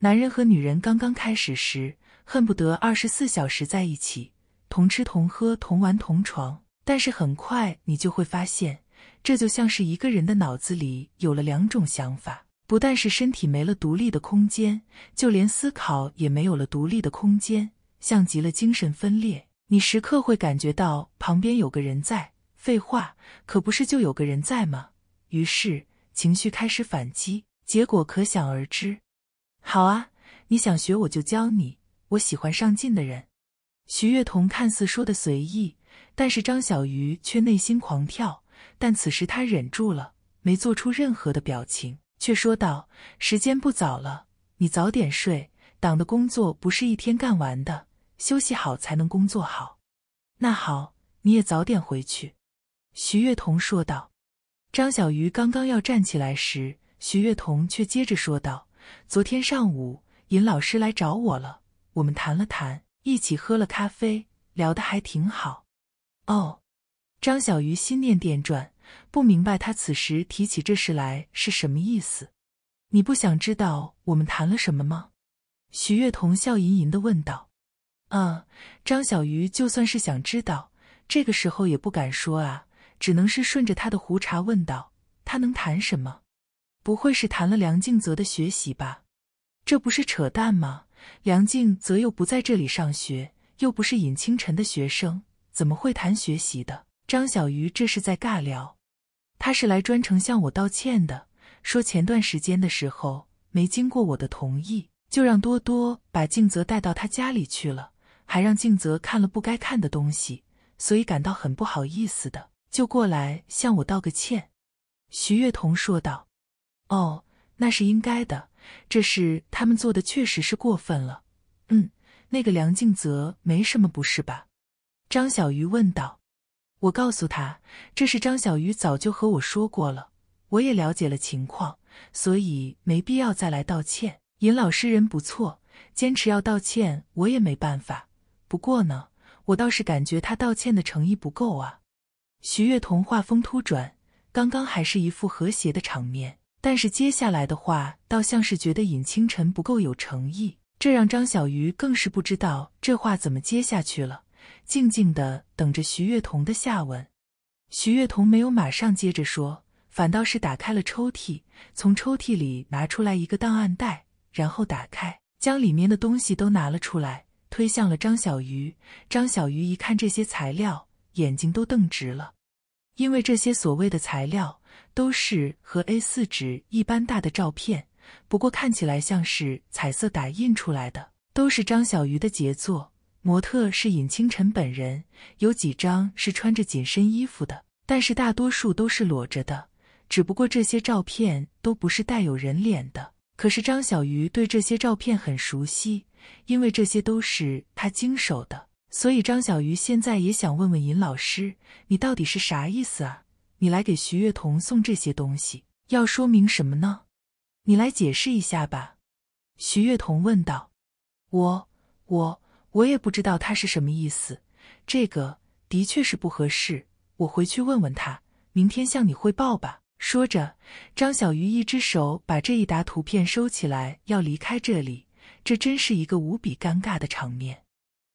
A: 男人和女人刚刚开始时，恨不得二十四小时在一起，同吃同喝同玩同床，但是很快你就会发现，这就像是一个人的脑子里有了两种想法。不但是身体没了独立的空间，就连思考也没有了独立的空间，像极了精神分裂。你时刻会感觉到旁边有个人在，废话，可不是就有个人在吗？于是情绪开始反击，结果可想而知。好啊，你想学我就教你，我喜欢上进的人。徐月彤看似说的随意，但是张小鱼却内心狂跳，但此时他忍住了，没做出任何的表情。却说道：“时间不早了，你早点睡。党的工作不是一天干完的，休息好才能工作好。”那好，你也早点回去。”徐月彤说道。张小鱼刚刚要站起来时，徐月彤却接着说道：“昨天上午，尹老师来找我了，我们谈了谈，一起喝了咖啡，聊得还挺好。”哦，张小鱼心念电转。不明白他此时提起这事来是什么意思？你不想知道我们谈了什么吗？许月彤笑吟吟的问道。啊，张小鱼就算是想知道，这个时候也不敢说啊，只能是顺着他的胡茬问道。他能谈什么？不会是谈了梁静泽的学习吧？这不是扯淡吗？梁静泽又不在这里上学，又不是尹清晨的学生，怎么会谈学习的？张小鱼，这是在尬聊。他是来专程向我道歉的，说前段时间的时候，没经过我的同意，就让多多把静泽带到他家里去了，还让静泽看了不该看的东西，所以感到很不好意思的，就过来向我道个歉。”徐月彤说道。“哦，那是应该的。这事他们做的确实是过分了。嗯，那个梁静泽没什么不是吧？”张小鱼问道。我告诉他，这是张小鱼早就和我说过了，我也了解了情况，所以没必要再来道歉。尹老师人不错，坚持要道歉，我也没办法。不过呢，我倒是感觉他道歉的诚意不够啊。徐月彤话锋突转，刚刚还是一副和谐的场面，但是接下来的话，倒像是觉得尹清晨不够有诚意，这让张小鱼更是不知道这话怎么接下去了。静静的等着徐月彤的下文。徐月彤没有马上接着说，反倒是打开了抽屉，从抽屉里拿出来一个档案袋，然后打开，将里面的东西都拿了出来，推向了张小鱼。张小鱼一看这些材料，眼睛都瞪直了，因为这些所谓的材料都是和 A4 纸一般大的照片，不过看起来像是彩色打印出来的，都是张小鱼的杰作。模特是尹清晨本人，有几张是穿着紧身衣服的，但是大多数都是裸着的。只不过这些照片都不是带有人脸的。可是张小鱼对这些照片很熟悉，因为这些都是他经手的，所以张小鱼现在也想问问尹老师：“你到底是啥意思啊？你来给徐月彤送这些东西，要说明什么呢？你来解释一下吧。”徐月彤问道：“我，我。”我也不知道他是什么意思，这个的确是不合适。我回去问问他，明天向你汇报吧。说着，张小鱼一只手把这一沓图片收起来，要离开这里。这真是一个无比尴尬的场面。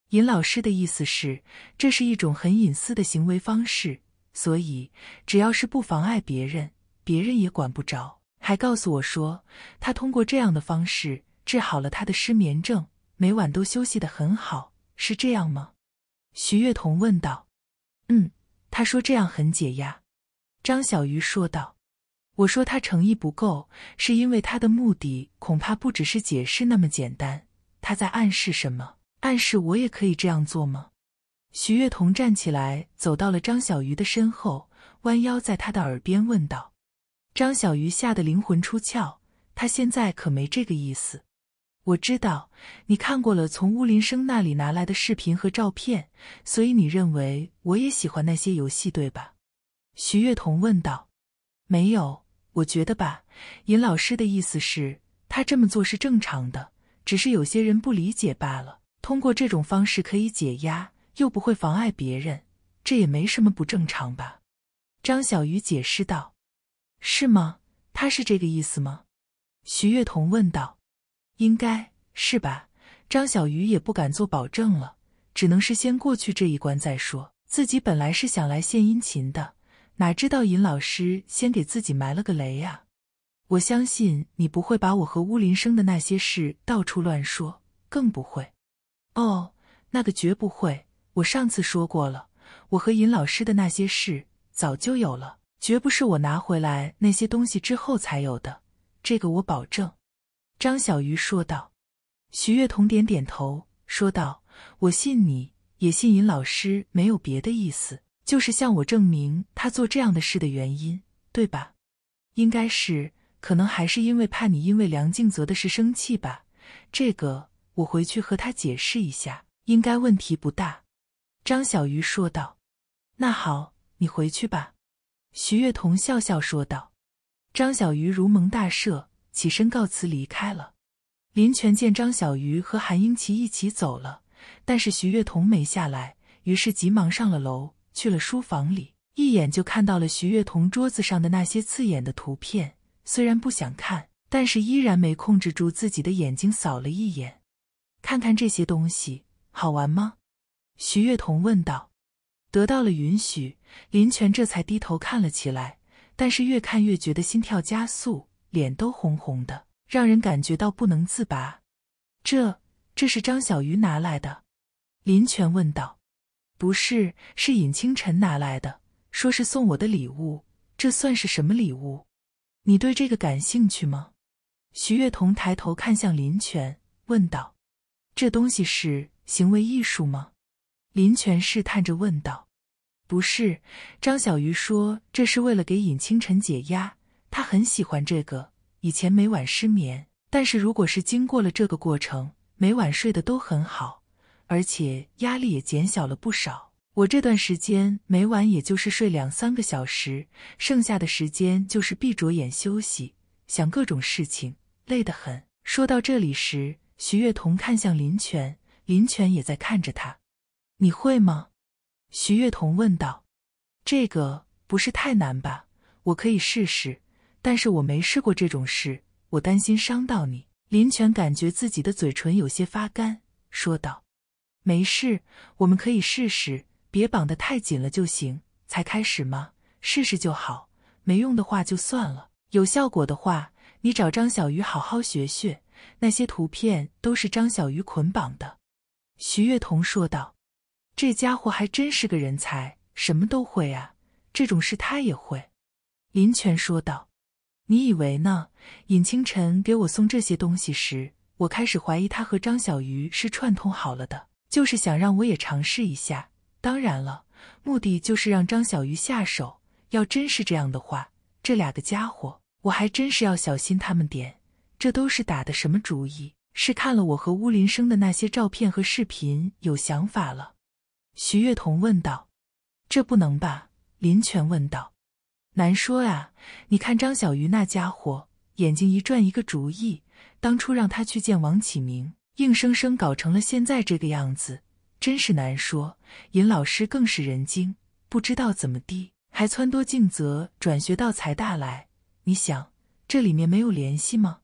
A: 尹老师的意思是，这是一种很隐私的行为方式，所以只要是不妨碍别人，别人也管不着。还告诉我说，他通过这样的方式治好了他的失眠症。每晚都休息得很好，是这样吗？徐月彤问道。“嗯，他说这样很解压。”张小鱼说道。“我说他诚意不够，是因为他的目的恐怕不只是解释那么简单，他在暗示什么？暗示我也可以这样做吗？”徐月彤站起来，走到了张小鱼的身后，弯腰在他的耳边问道。张小鱼吓得灵魂出窍，他现在可没这个意思。我知道，你看过了从乌林生那里拿来的视频和照片，所以你认为我也喜欢那些游戏，对吧？徐月彤问道。没有，我觉得吧，尹老师的意思是他这么做是正常的，只是有些人不理解罢了。通过这种方式可以解压，又不会妨碍别人，这也没什么不正常吧？张小鱼解释道。是吗？他是这个意思吗？徐月彤问道。应该是吧，张小鱼也不敢做保证了，只能是先过去这一关再说。自己本来是想来献殷勤的，哪知道尹老师先给自己埋了个雷呀！我相信你不会把我和乌林生的那些事到处乱说，更不会。哦，那个绝不会，我上次说过了，我和尹老师的那些事早就有了，绝不是我拿回来那些东西之后才有的，这个我保证。张小鱼说道：“徐月彤点点头，说道：‘我信你，也信尹老师，没有别的意思，就是向我证明他做这样的事的原因，对吧？’应该是，可能还是因为怕你因为梁静泽的事生气吧。这个我回去和他解释一下，应该问题不大。”张小鱼说道：“那好，你回去吧。”徐月彤笑笑说道：“张小鱼如蒙大赦。”起身告辞离开了。林泉见张小鱼和韩英奇一起走了，但是徐月童没下来，于是急忙上了楼，去了书房里，一眼就看到了徐月童桌子上的那些刺眼的图片。虽然不想看，但是依然没控制住自己的眼睛，扫了一眼。看看这些东西好玩吗？徐月童问道。得到了允许，林泉这才低头看了起来，但是越看越觉得心跳加速。脸都红红的，让人感觉到不能自拔。这，这是张小鱼拿来的。林泉问道：“不是，是尹清晨拿来的，说是送我的礼物。这算是什么礼物？”你对这个感兴趣吗？徐月彤抬头看向林泉，问道：“这东西是行为艺术吗？”林泉试探着问道：“不是，张小鱼说这是为了给尹清晨解压。”他很喜欢这个，以前每晚失眠，但是如果是经过了这个过程，每晚睡得都很好，而且压力也减小了不少。我这段时间每晚也就是睡两三个小时，剩下的时间就是闭着眼休息，想各种事情，累得很。说到这里时，徐月彤看向林泉，林泉也在看着他。你会吗？徐月彤问道。这个不是太难吧？我可以试试。但是我没试过这种事，我担心伤到你。林泉感觉自己的嘴唇有些发干，说道：“没事，我们可以试试，别绑得太紧了就行。才开始吗？试试就好。没用的话就算了，有效果的话，你找张小鱼好好学学。那些图片都是张小鱼捆绑的。”徐月彤说道：“这家伙还真是个人才，什么都会啊，这种事他也会。”林泉说道。你以为呢？尹清晨给我送这些东西时，我开始怀疑他和张小鱼是串通好了的，就是想让我也尝试一下。当然了，目的就是让张小鱼下手。要真是这样的话，这俩个家伙我还真是要小心他们点。这都是打的什么主意？是看了我和乌林生的那些照片和视频有想法了？徐月彤问道。这不能吧？林泉问道。难说啊！你看张小鱼那家伙，眼睛一转一个主意，当初让他去见王启明，硬生生搞成了现在这个样子，真是难说。尹老师更是人精，不知道怎么地，还撺掇静泽转学到财大来。你想，这里面没有联系吗？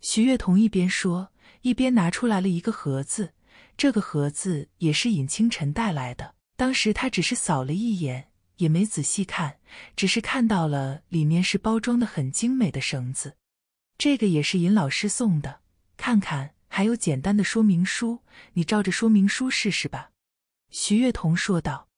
A: 徐月彤一边说，一边拿出来了一个盒子，这个盒子也是尹清晨带来的，当时他只是扫了一眼。也没仔细看，只是看到了里面是包装的很精美的绳子。这个也是尹老师送的，看看还有简单的说明书，你照着说明书试试吧。”徐月彤说道，“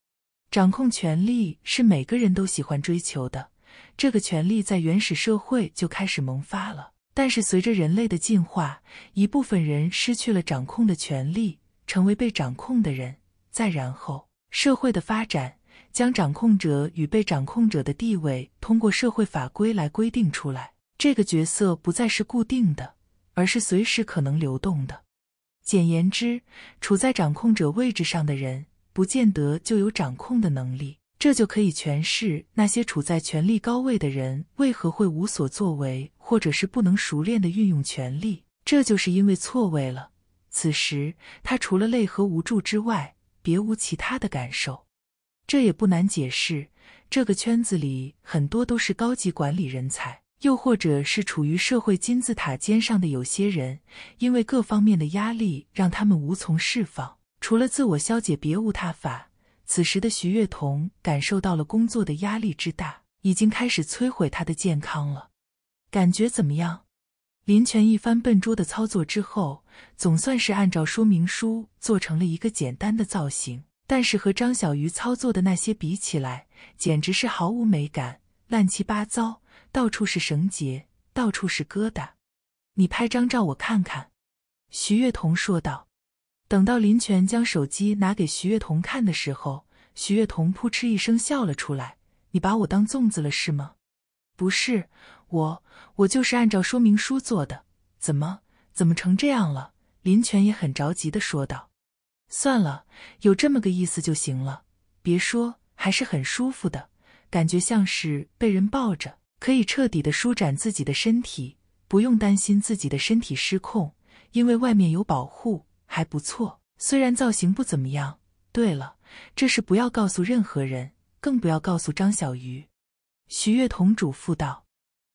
A: 掌控权力是每个人都喜欢追求的，这个权力在原始社会就开始萌发了。但是随着人类的进化，一部分人失去了掌控的权利，成为被掌控的人。再然后，社会的发展。”将掌控者与被掌控者的地位通过社会法规来规定出来，这个角色不再是固定的，而是随时可能流动的。简言之，处在掌控者位置上的人，不见得就有掌控的能力。这就可以诠释那些处在权力高位的人为何会无所作为，或者是不能熟练的运用权力。这就是因为错位了。此时，他除了累和无助之外，别无其他的感受。这也不难解释，这个圈子里很多都是高级管理人才，又或者是处于社会金字塔尖上的有些人，因为各方面的压力让他们无从释放，除了自我消解别无他法。此时的徐月彤感受到了工作的压力之大，已经开始摧毁她的健康了。感觉怎么样？林泉一番笨拙的操作之后，总算是按照说明书做成了一个简单的造型。但是和张小鱼操作的那些比起来，简直是毫无美感，乱七八糟，到处是绳结，到处是疙瘩。你拍张照我看看。”徐月彤说道。等到林泉将手机拿给徐月彤看的时候，徐月彤扑哧一声笑了出来：“你把我当粽子了是吗？”“不是，我……我就是按照说明书做的，怎么……怎么成这样了？”林泉也很着急的说道。算了，有这么个意思就行了。别说，还是很舒服的感觉，像是被人抱着，可以彻底的舒展自己的身体，不用担心自己的身体失控，因为外面有保护，还不错。虽然造型不怎么样。对了，这事不要告诉任何人，更不要告诉张小鱼。徐月彤嘱咐道：“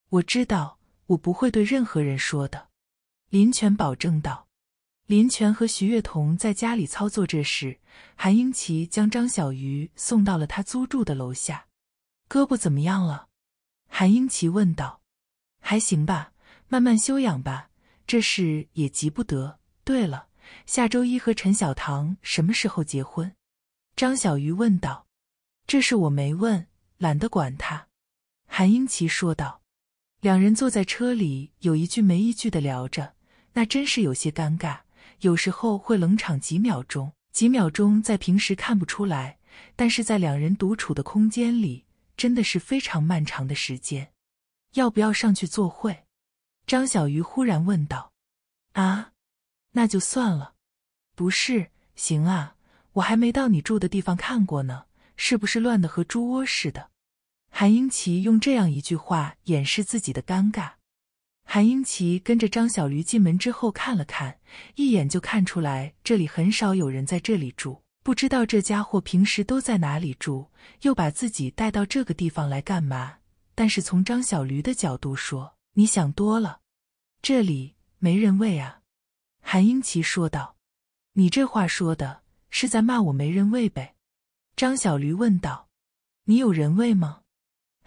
A: 我知道，我不会对任何人说的。”林泉保证道。林泉和徐月彤在家里操作这事，韩英奇将张小鱼送到了他租住的楼下。胳膊怎么样了？韩英奇问道。还行吧，慢慢休养吧，这事也急不得。对了，下周一和陈小棠什么时候结婚？张小鱼问道。这事我没问，懒得管他。韩英奇说道。两人坐在车里，有一句没一句的聊着，那真是有些尴尬。有时候会冷场几秒钟，几秒钟在平时看不出来，但是在两人独处的空间里，真的是非常漫长的时间。要不要上去坐会？张小鱼忽然问道。啊，那就算了。不是，行啊，我还没到你住的地方看过呢，是不是乱的和猪窝似的？韩英奇用这样一句话掩饰自己的尴尬。韩英奇跟着张小驴进门之后看了看，一眼就看出来这里很少有人在这里住。不知道这家伙平时都在哪里住，又把自己带到这个地方来干嘛？但是从张小驴的角度说，你想多了，这里没人喂啊。”韩英奇说道，“你这话说的是在骂我没人喂呗？”张小驴问道，“你有人喂吗？”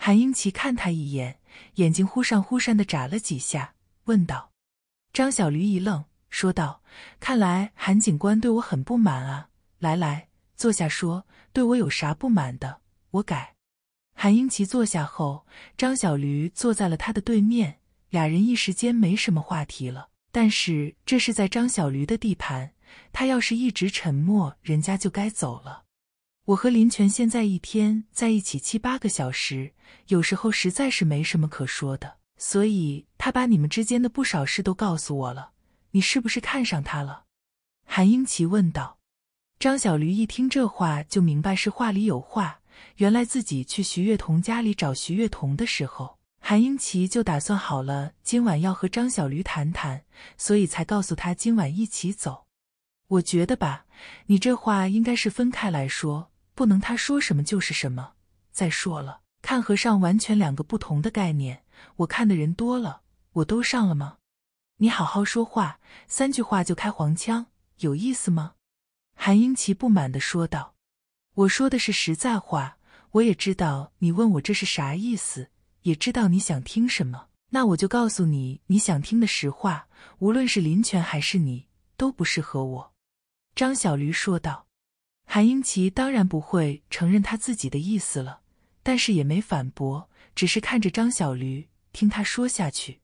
A: 韩英奇看他一眼。眼睛忽闪忽闪的眨了几下，问道：“张小驴，一愣，说道，看来韩警官对我很不满啊。来来，坐下说，对我有啥不满的，我改。”韩英奇坐下后，张小驴坐在了他的对面，俩人一时间没什么话题了。但是这是在张小驴的地盘，他要是一直沉默，人家就该走了。我和林泉现在一天在一起七八个小时，有时候实在是没什么可说的，所以他把你们之间的不少事都告诉我了。你是不是看上他了？韩英奇问道。张小驴一听这话就明白是话里有话，原来自己去徐月彤家里找徐月彤的时候，韩英奇就打算好了今晚要和张小驴谈谈，所以才告诉他今晚一起走。我觉得吧，你这话应该是分开来说。不能他说什么就是什么。再说了，看和尚完全两个不同的概念。我看的人多了，我都上了吗？你好好说话，三句话就开黄腔，有意思吗？韩英奇不满地说道：“我说的是实在话，我也知道你问我这是啥意思，也知道你想听什么，那我就告诉你你想听的实话。无论是林泉还是你，都不适合我。”张小驴说道。韩英奇当然不会承认他自己的意思了，但是也没反驳，只是看着张小驴听他说下去。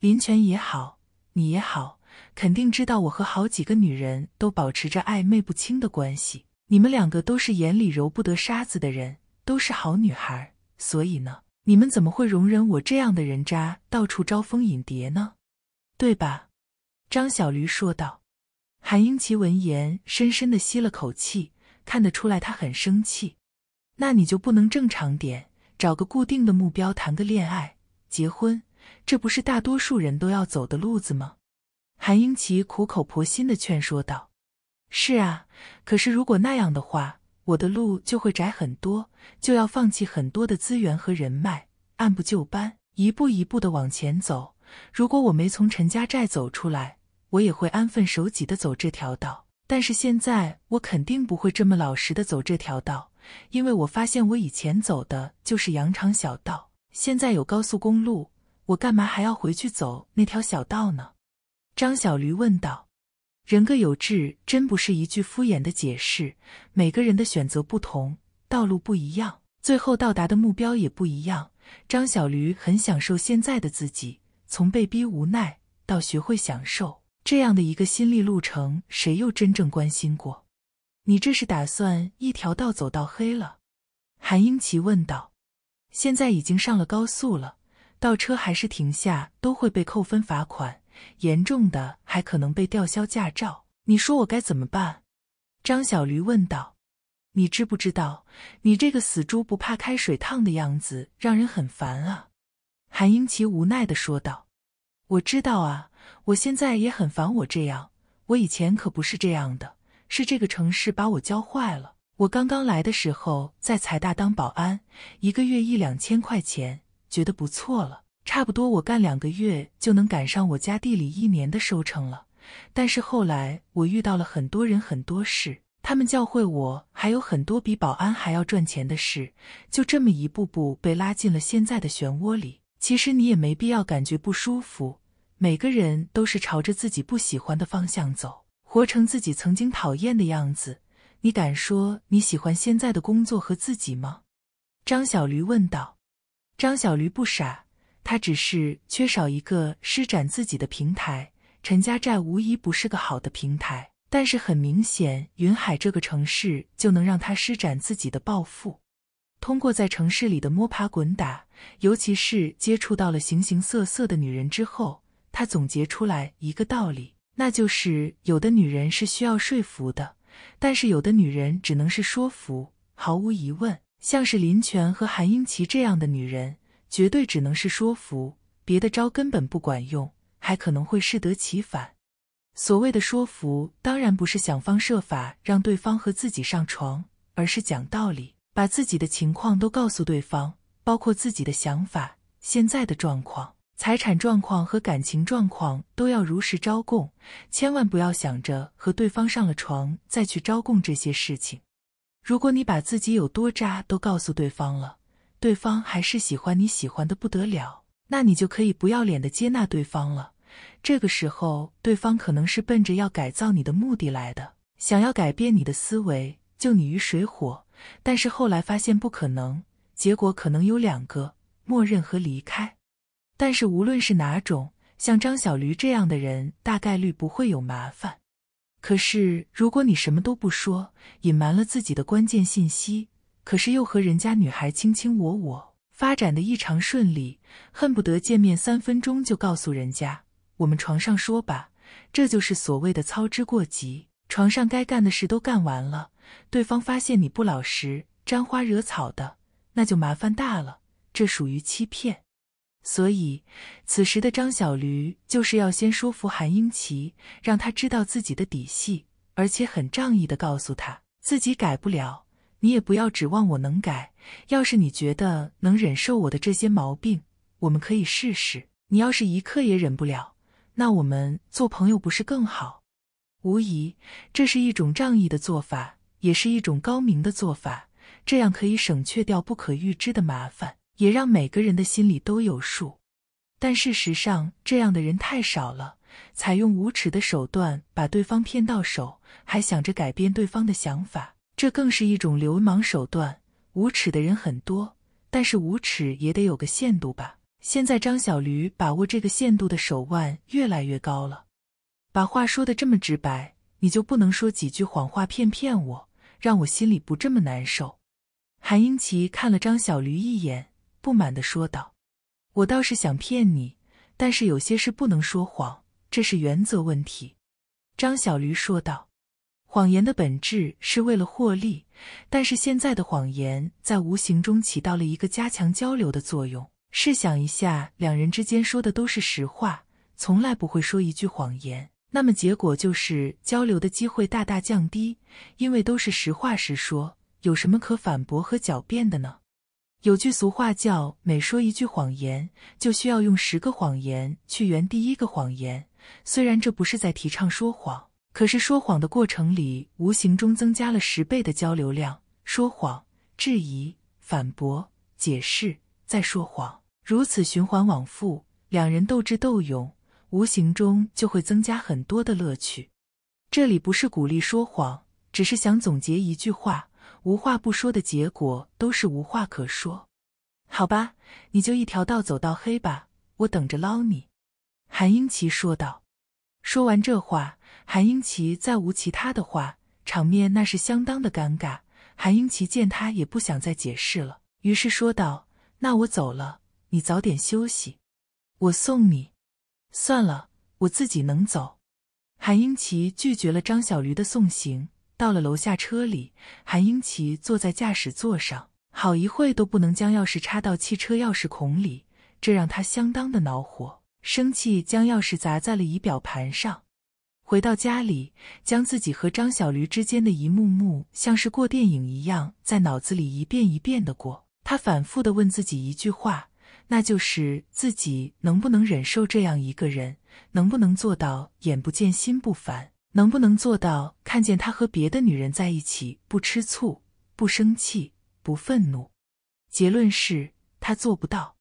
A: 林泉也好，你也好，肯定知道我和好几个女人都保持着暧昧不清的关系。你们两个都是眼里揉不得沙子的人，都是好女孩，所以呢，你们怎么会容忍我这样的人渣到处招蜂引蝶呢？对吧？张小驴说道。韩英奇闻言，深深的吸了口气。看得出来，他很生气。那你就不能正常点，找个固定的目标，谈个恋爱，结婚，这不是大多数人都要走的路子吗？韩英奇苦口婆心的劝说道。是啊，可是如果那样的话，我的路就会窄很多，就要放弃很多的资源和人脉，按部就班，一步一步的往前走。如果我没从陈家寨走出来，我也会安分守己的走这条道。但是现在我肯定不会这么老实的走这条道，因为我发现我以前走的就是羊肠小道，现在有高速公路，我干嘛还要回去走那条小道呢？张小驴问道。人各有志，真不是一句敷衍的解释。每个人的选择不同，道路不一样，最后到达的目标也不一样。张小驴很享受现在的自己，从被逼无奈到学会享受。这样的一个心力路程，谁又真正关心过？你这是打算一条道走到黑了？韩英奇问道。现在已经上了高速了，倒车还是停下，都会被扣分罚款，严重的还可能被吊销驾照。你说我该怎么办？张小驴问道。你知不知道，你这个死猪不怕开水烫的样子，让人很烦啊？韩英奇无奈地说道。我知道啊。我现在也很烦，我这样，我以前可不是这样的，是这个城市把我教坏了。我刚刚来的时候，在财大当保安，一个月一两千块钱，觉得不错了。差不多我干两个月就能赶上我家地里一年的收成了。但是后来我遇到了很多人很多事，他们教会我还有很多比保安还要赚钱的事，就这么一步步被拉进了现在的漩涡里。其实你也没必要感觉不舒服。每个人都是朝着自己不喜欢的方向走，活成自己曾经讨厌的样子。你敢说你喜欢现在的工作和自己吗？张小驴问道。张小驴不傻，他只是缺少一个施展自己的平台。陈家寨无疑不是个好的平台，但是很明显，云海这个城市就能让他施展自己的抱负。通过在城市里的摸爬滚打，尤其是接触到了形形色色的女人之后。他总结出来一个道理，那就是有的女人是需要说服的，但是有的女人只能是说服。毫无疑问，像是林泉和韩英琪这样的女人，绝对只能是说服，别的招根本不管用，还可能会适得其反。所谓的说服，当然不是想方设法让对方和自己上床，而是讲道理，把自己的情况都告诉对方，包括自己的想法、现在的状况。财产状况和感情状况都要如实招供，千万不要想着和对方上了床再去招供这些事情。如果你把自己有多渣都告诉对方了，对方还是喜欢你喜欢的不得了，那你就可以不要脸的接纳对方了。这个时候，对方可能是奔着要改造你的目的来的，想要改变你的思维，救你于水火。但是后来发现不可能，结果可能有两个：默认和离开。但是，无论是哪种，像张小驴这样的人，大概率不会有麻烦。可是，如果你什么都不说，隐瞒了自己的关键信息，可是又和人家女孩卿卿我我，发展的异常顺利，恨不得见面三分钟就告诉人家“我们床上说吧”，这就是所谓的操之过急。床上该干的事都干完了，对方发现你不老实，沾花惹草的，那就麻烦大了。这属于欺骗。所以，此时的张小驴就是要先说服韩英奇，让他知道自己的底细，而且很仗义的告诉他，自己改不了，你也不要指望我能改。要是你觉得能忍受我的这些毛病，我们可以试试；你要是一刻也忍不了，那我们做朋友不是更好？无疑，这是一种仗义的做法，也是一种高明的做法，这样可以省却掉不可预知的麻烦。也让每个人的心里都有数，但事实上，这样的人太少了。采用无耻的手段把对方骗到手，还想着改变对方的想法，这更是一种流氓手段。无耻的人很多，但是无耻也得有个限度吧。现在张小驴把握这个限度的手腕越来越高了，把话说的这么直白，你就不能说几句谎话骗骗我，让我心里不这么难受？韩英奇看了张小驴一眼。不满的说道：“我倒是想骗你，但是有些事不能说谎，这是原则问题。”张小驴说道：“谎言的本质是为了获利，但是现在的谎言在无形中起到了一个加强交流的作用。试想一下，两人之间说的都是实话，从来不会说一句谎言，那么结果就是交流的机会大大降低，因为都是实话实说，有什么可反驳和狡辩的呢？”有句俗话叫“每说一句谎言，就需要用十个谎言去圆第一个谎言”。虽然这不是在提倡说谎，可是说谎的过程里，无形中增加了十倍的交流量。说谎、质疑、反驳、解释，再说谎，如此循环往复，两人斗智斗勇，无形中就会增加很多的乐趣。这里不是鼓励说谎，只是想总结一句话。无话不说的结果都是无话可说，好吧，你就一条道走到黑吧，我等着捞你。”韩英奇说道。说完这话，韩英奇再无其他的话，场面那是相当的尴尬。韩英奇见他也不想再解释了，于是说道：“那我走了，你早点休息，我送你。算了，我自己能走。”韩英奇拒绝了张小驴的送行。到了楼下，车里，韩英奇坐在驾驶座上，好一会都不能将钥匙插到汽车钥匙孔里，这让他相当的恼火，生气，将钥匙砸在了仪表盘上。回到家里，将自己和张小驴之间的一幕幕，像是过电影一样，在脑子里一遍一遍的过。他反复的问自己一句话，那就是自己能不能忍受这样一个人，能不能做到眼不见心不烦？能不能做到看见他和别的女人在一起不吃醋、不生气、不愤怒？结论是，他做不到。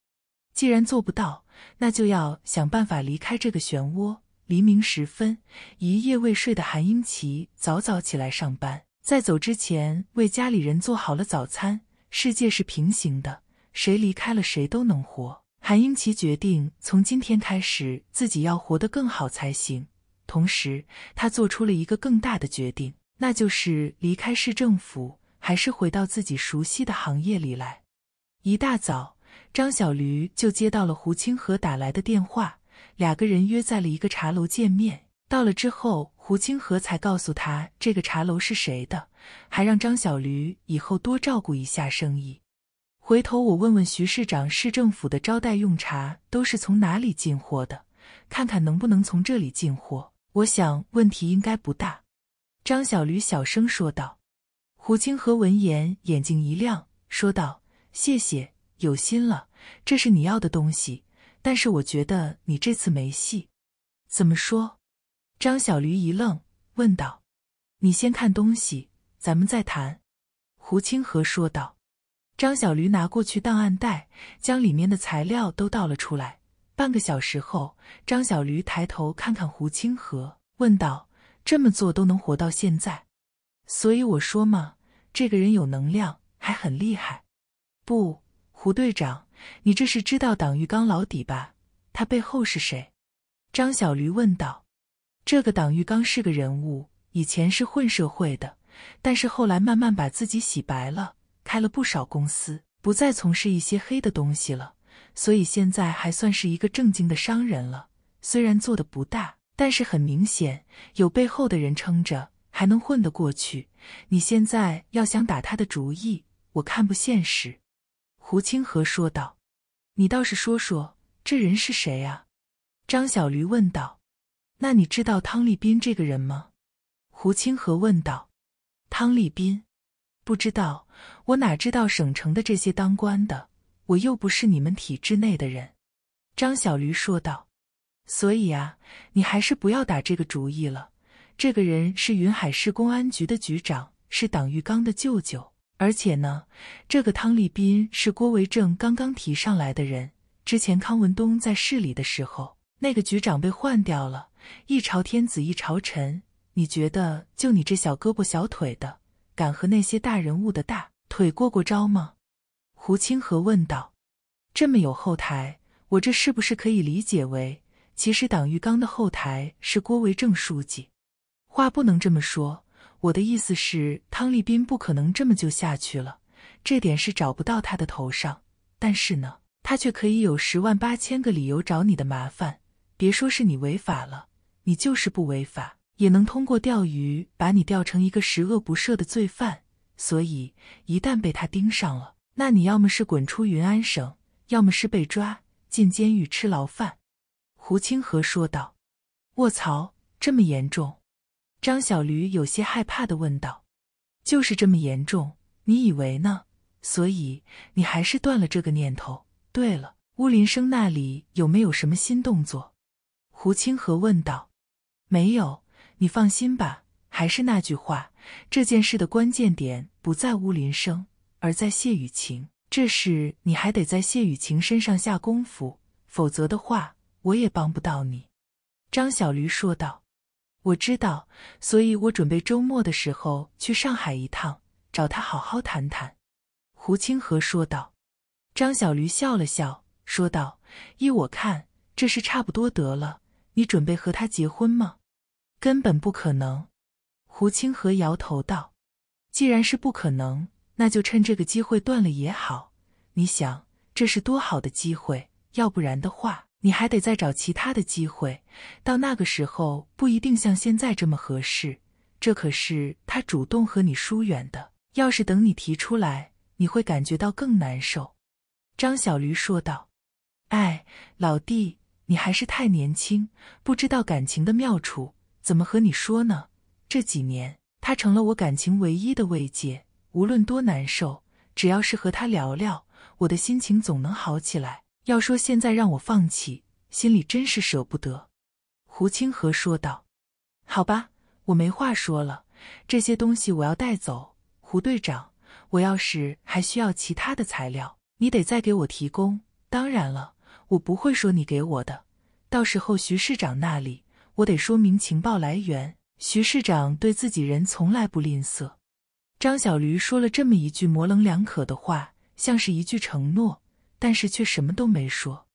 A: 既然做不到，那就要想办法离开这个漩涡。黎明时分，一夜未睡的韩英奇早早起来上班，在走之前为家里人做好了早餐。世界是平行的，谁离开了谁都能活。韩英奇决定从今天开始，自己要活得更好才行。同时，他做出了一个更大的决定，那就是离开市政府，还是回到自己熟悉的行业里来。一大早，张小驴就接到了胡清河打来的电话，两个人约在了一个茶楼见面。到了之后，胡清河才告诉他这个茶楼是谁的，还让张小驴以后多照顾一下生意。回头我问问徐市长，市政府的招待用茶都是从哪里进货的，看看能不能从这里进货。我想问题应该不大，张小驴小声说道。胡清河闻言眼睛一亮，说道：“谢谢，有心了。这是你要的东西，但是我觉得你这次没戏。”怎么说？张小驴一愣，问道：“你先看东西，咱们再谈。”胡清河说道。张小驴拿过去档案袋，将里面的材料都倒了出来。半个小时后，张小驴抬头看看胡清河，问道：“这么做都能活到现在，所以我说嘛，这个人有能量，还很厉害。”“不，胡队长，你这是知道党玉刚老底吧？他背后是谁？”张小驴问道。“这个党玉刚是个人物，以前是混社会的，但是后来慢慢把自己洗白了，开了不少公司，不再从事一些黑的东西了。”所以现在还算是一个正经的商人了，虽然做的不大，但是很明显有背后的人撑着，还能混得过去。你现在要想打他的主意，我看不现实。”胡清河说道。“你倒是说说，这人是谁啊？”张小驴问道。“那你知道汤立斌这个人吗？”胡清河问道。“汤立斌？不知道，我哪知道省城的这些当官的。”我又不是你们体制内的人，张小驴说道。所以啊，你还是不要打这个主意了。这个人是云海市公安局的局长，是党玉刚的舅舅。而且呢，这个汤立斌是郭维正刚刚提上来的人。之前康文东在市里的时候，那个局长被换掉了。一朝天子一朝臣，你觉得就你这小胳膊小腿的，敢和那些大人物的大腿过过招吗？胡清河问道：“这么有后台，我这是不是可以理解为，其实党玉刚的后台是郭维正书记？话不能这么说，我的意思是，汤立斌不可能这么就下去了，这点是找不到他的头上。但是呢，他却可以有十万八千个理由找你的麻烦。别说是你违法了，你就是不违法，也能通过钓鱼把你钓成一个十恶不赦的罪犯。所以，一旦被他盯上了。”那你要么是滚出云安省，要么是被抓进监狱吃牢饭。”胡清河说道。“卧槽，这么严重？”张小驴有些害怕的问道。“就是这么严重，你以为呢？所以你还是断了这个念头。对了，乌林生那里有没有什么新动作？”胡清河问道。“没有，你放心吧。还是那句话，这件事的关键点不在乌林生。”而在谢雨晴这事，你还得在谢雨晴身上下功夫，否则的话，我也帮不到你。”张小驴说道。“我知道，所以我准备周末的时候去上海一趟，找他好好谈谈。”胡清河说道。张小驴笑了笑，说道：“依我看，这事差不多得了。你准备和他结婚吗？”“根本不可能。”胡清河摇头道。“既然是不可能。”那就趁这个机会断了也好。你想，这是多好的机会，要不然的话，你还得再找其他的机会。到那个时候，不一定像现在这么合适。这可是他主动和你疏远的，要是等你提出来，你会感觉到更难受。”张小驴说道。“哎，老弟，你还是太年轻，不知道感情的妙处。怎么和你说呢？这几年，他成了我感情唯一的慰藉。”无论多难受，只要是和他聊聊，我的心情总能好起来。要说现在让我放弃，心里真是舍不得。”胡清河说道。“好吧，我没话说了。这些东西我要带走，胡队长。我要是还需要其他的材料，你得再给我提供。当然了，我不会说你给我的。到时候徐市长那里，我得说明情报来源。徐市长对自己人从来不吝啬。”张小驴说了这么一句模棱两可的话，像是一句承诺，但是却什么都没说。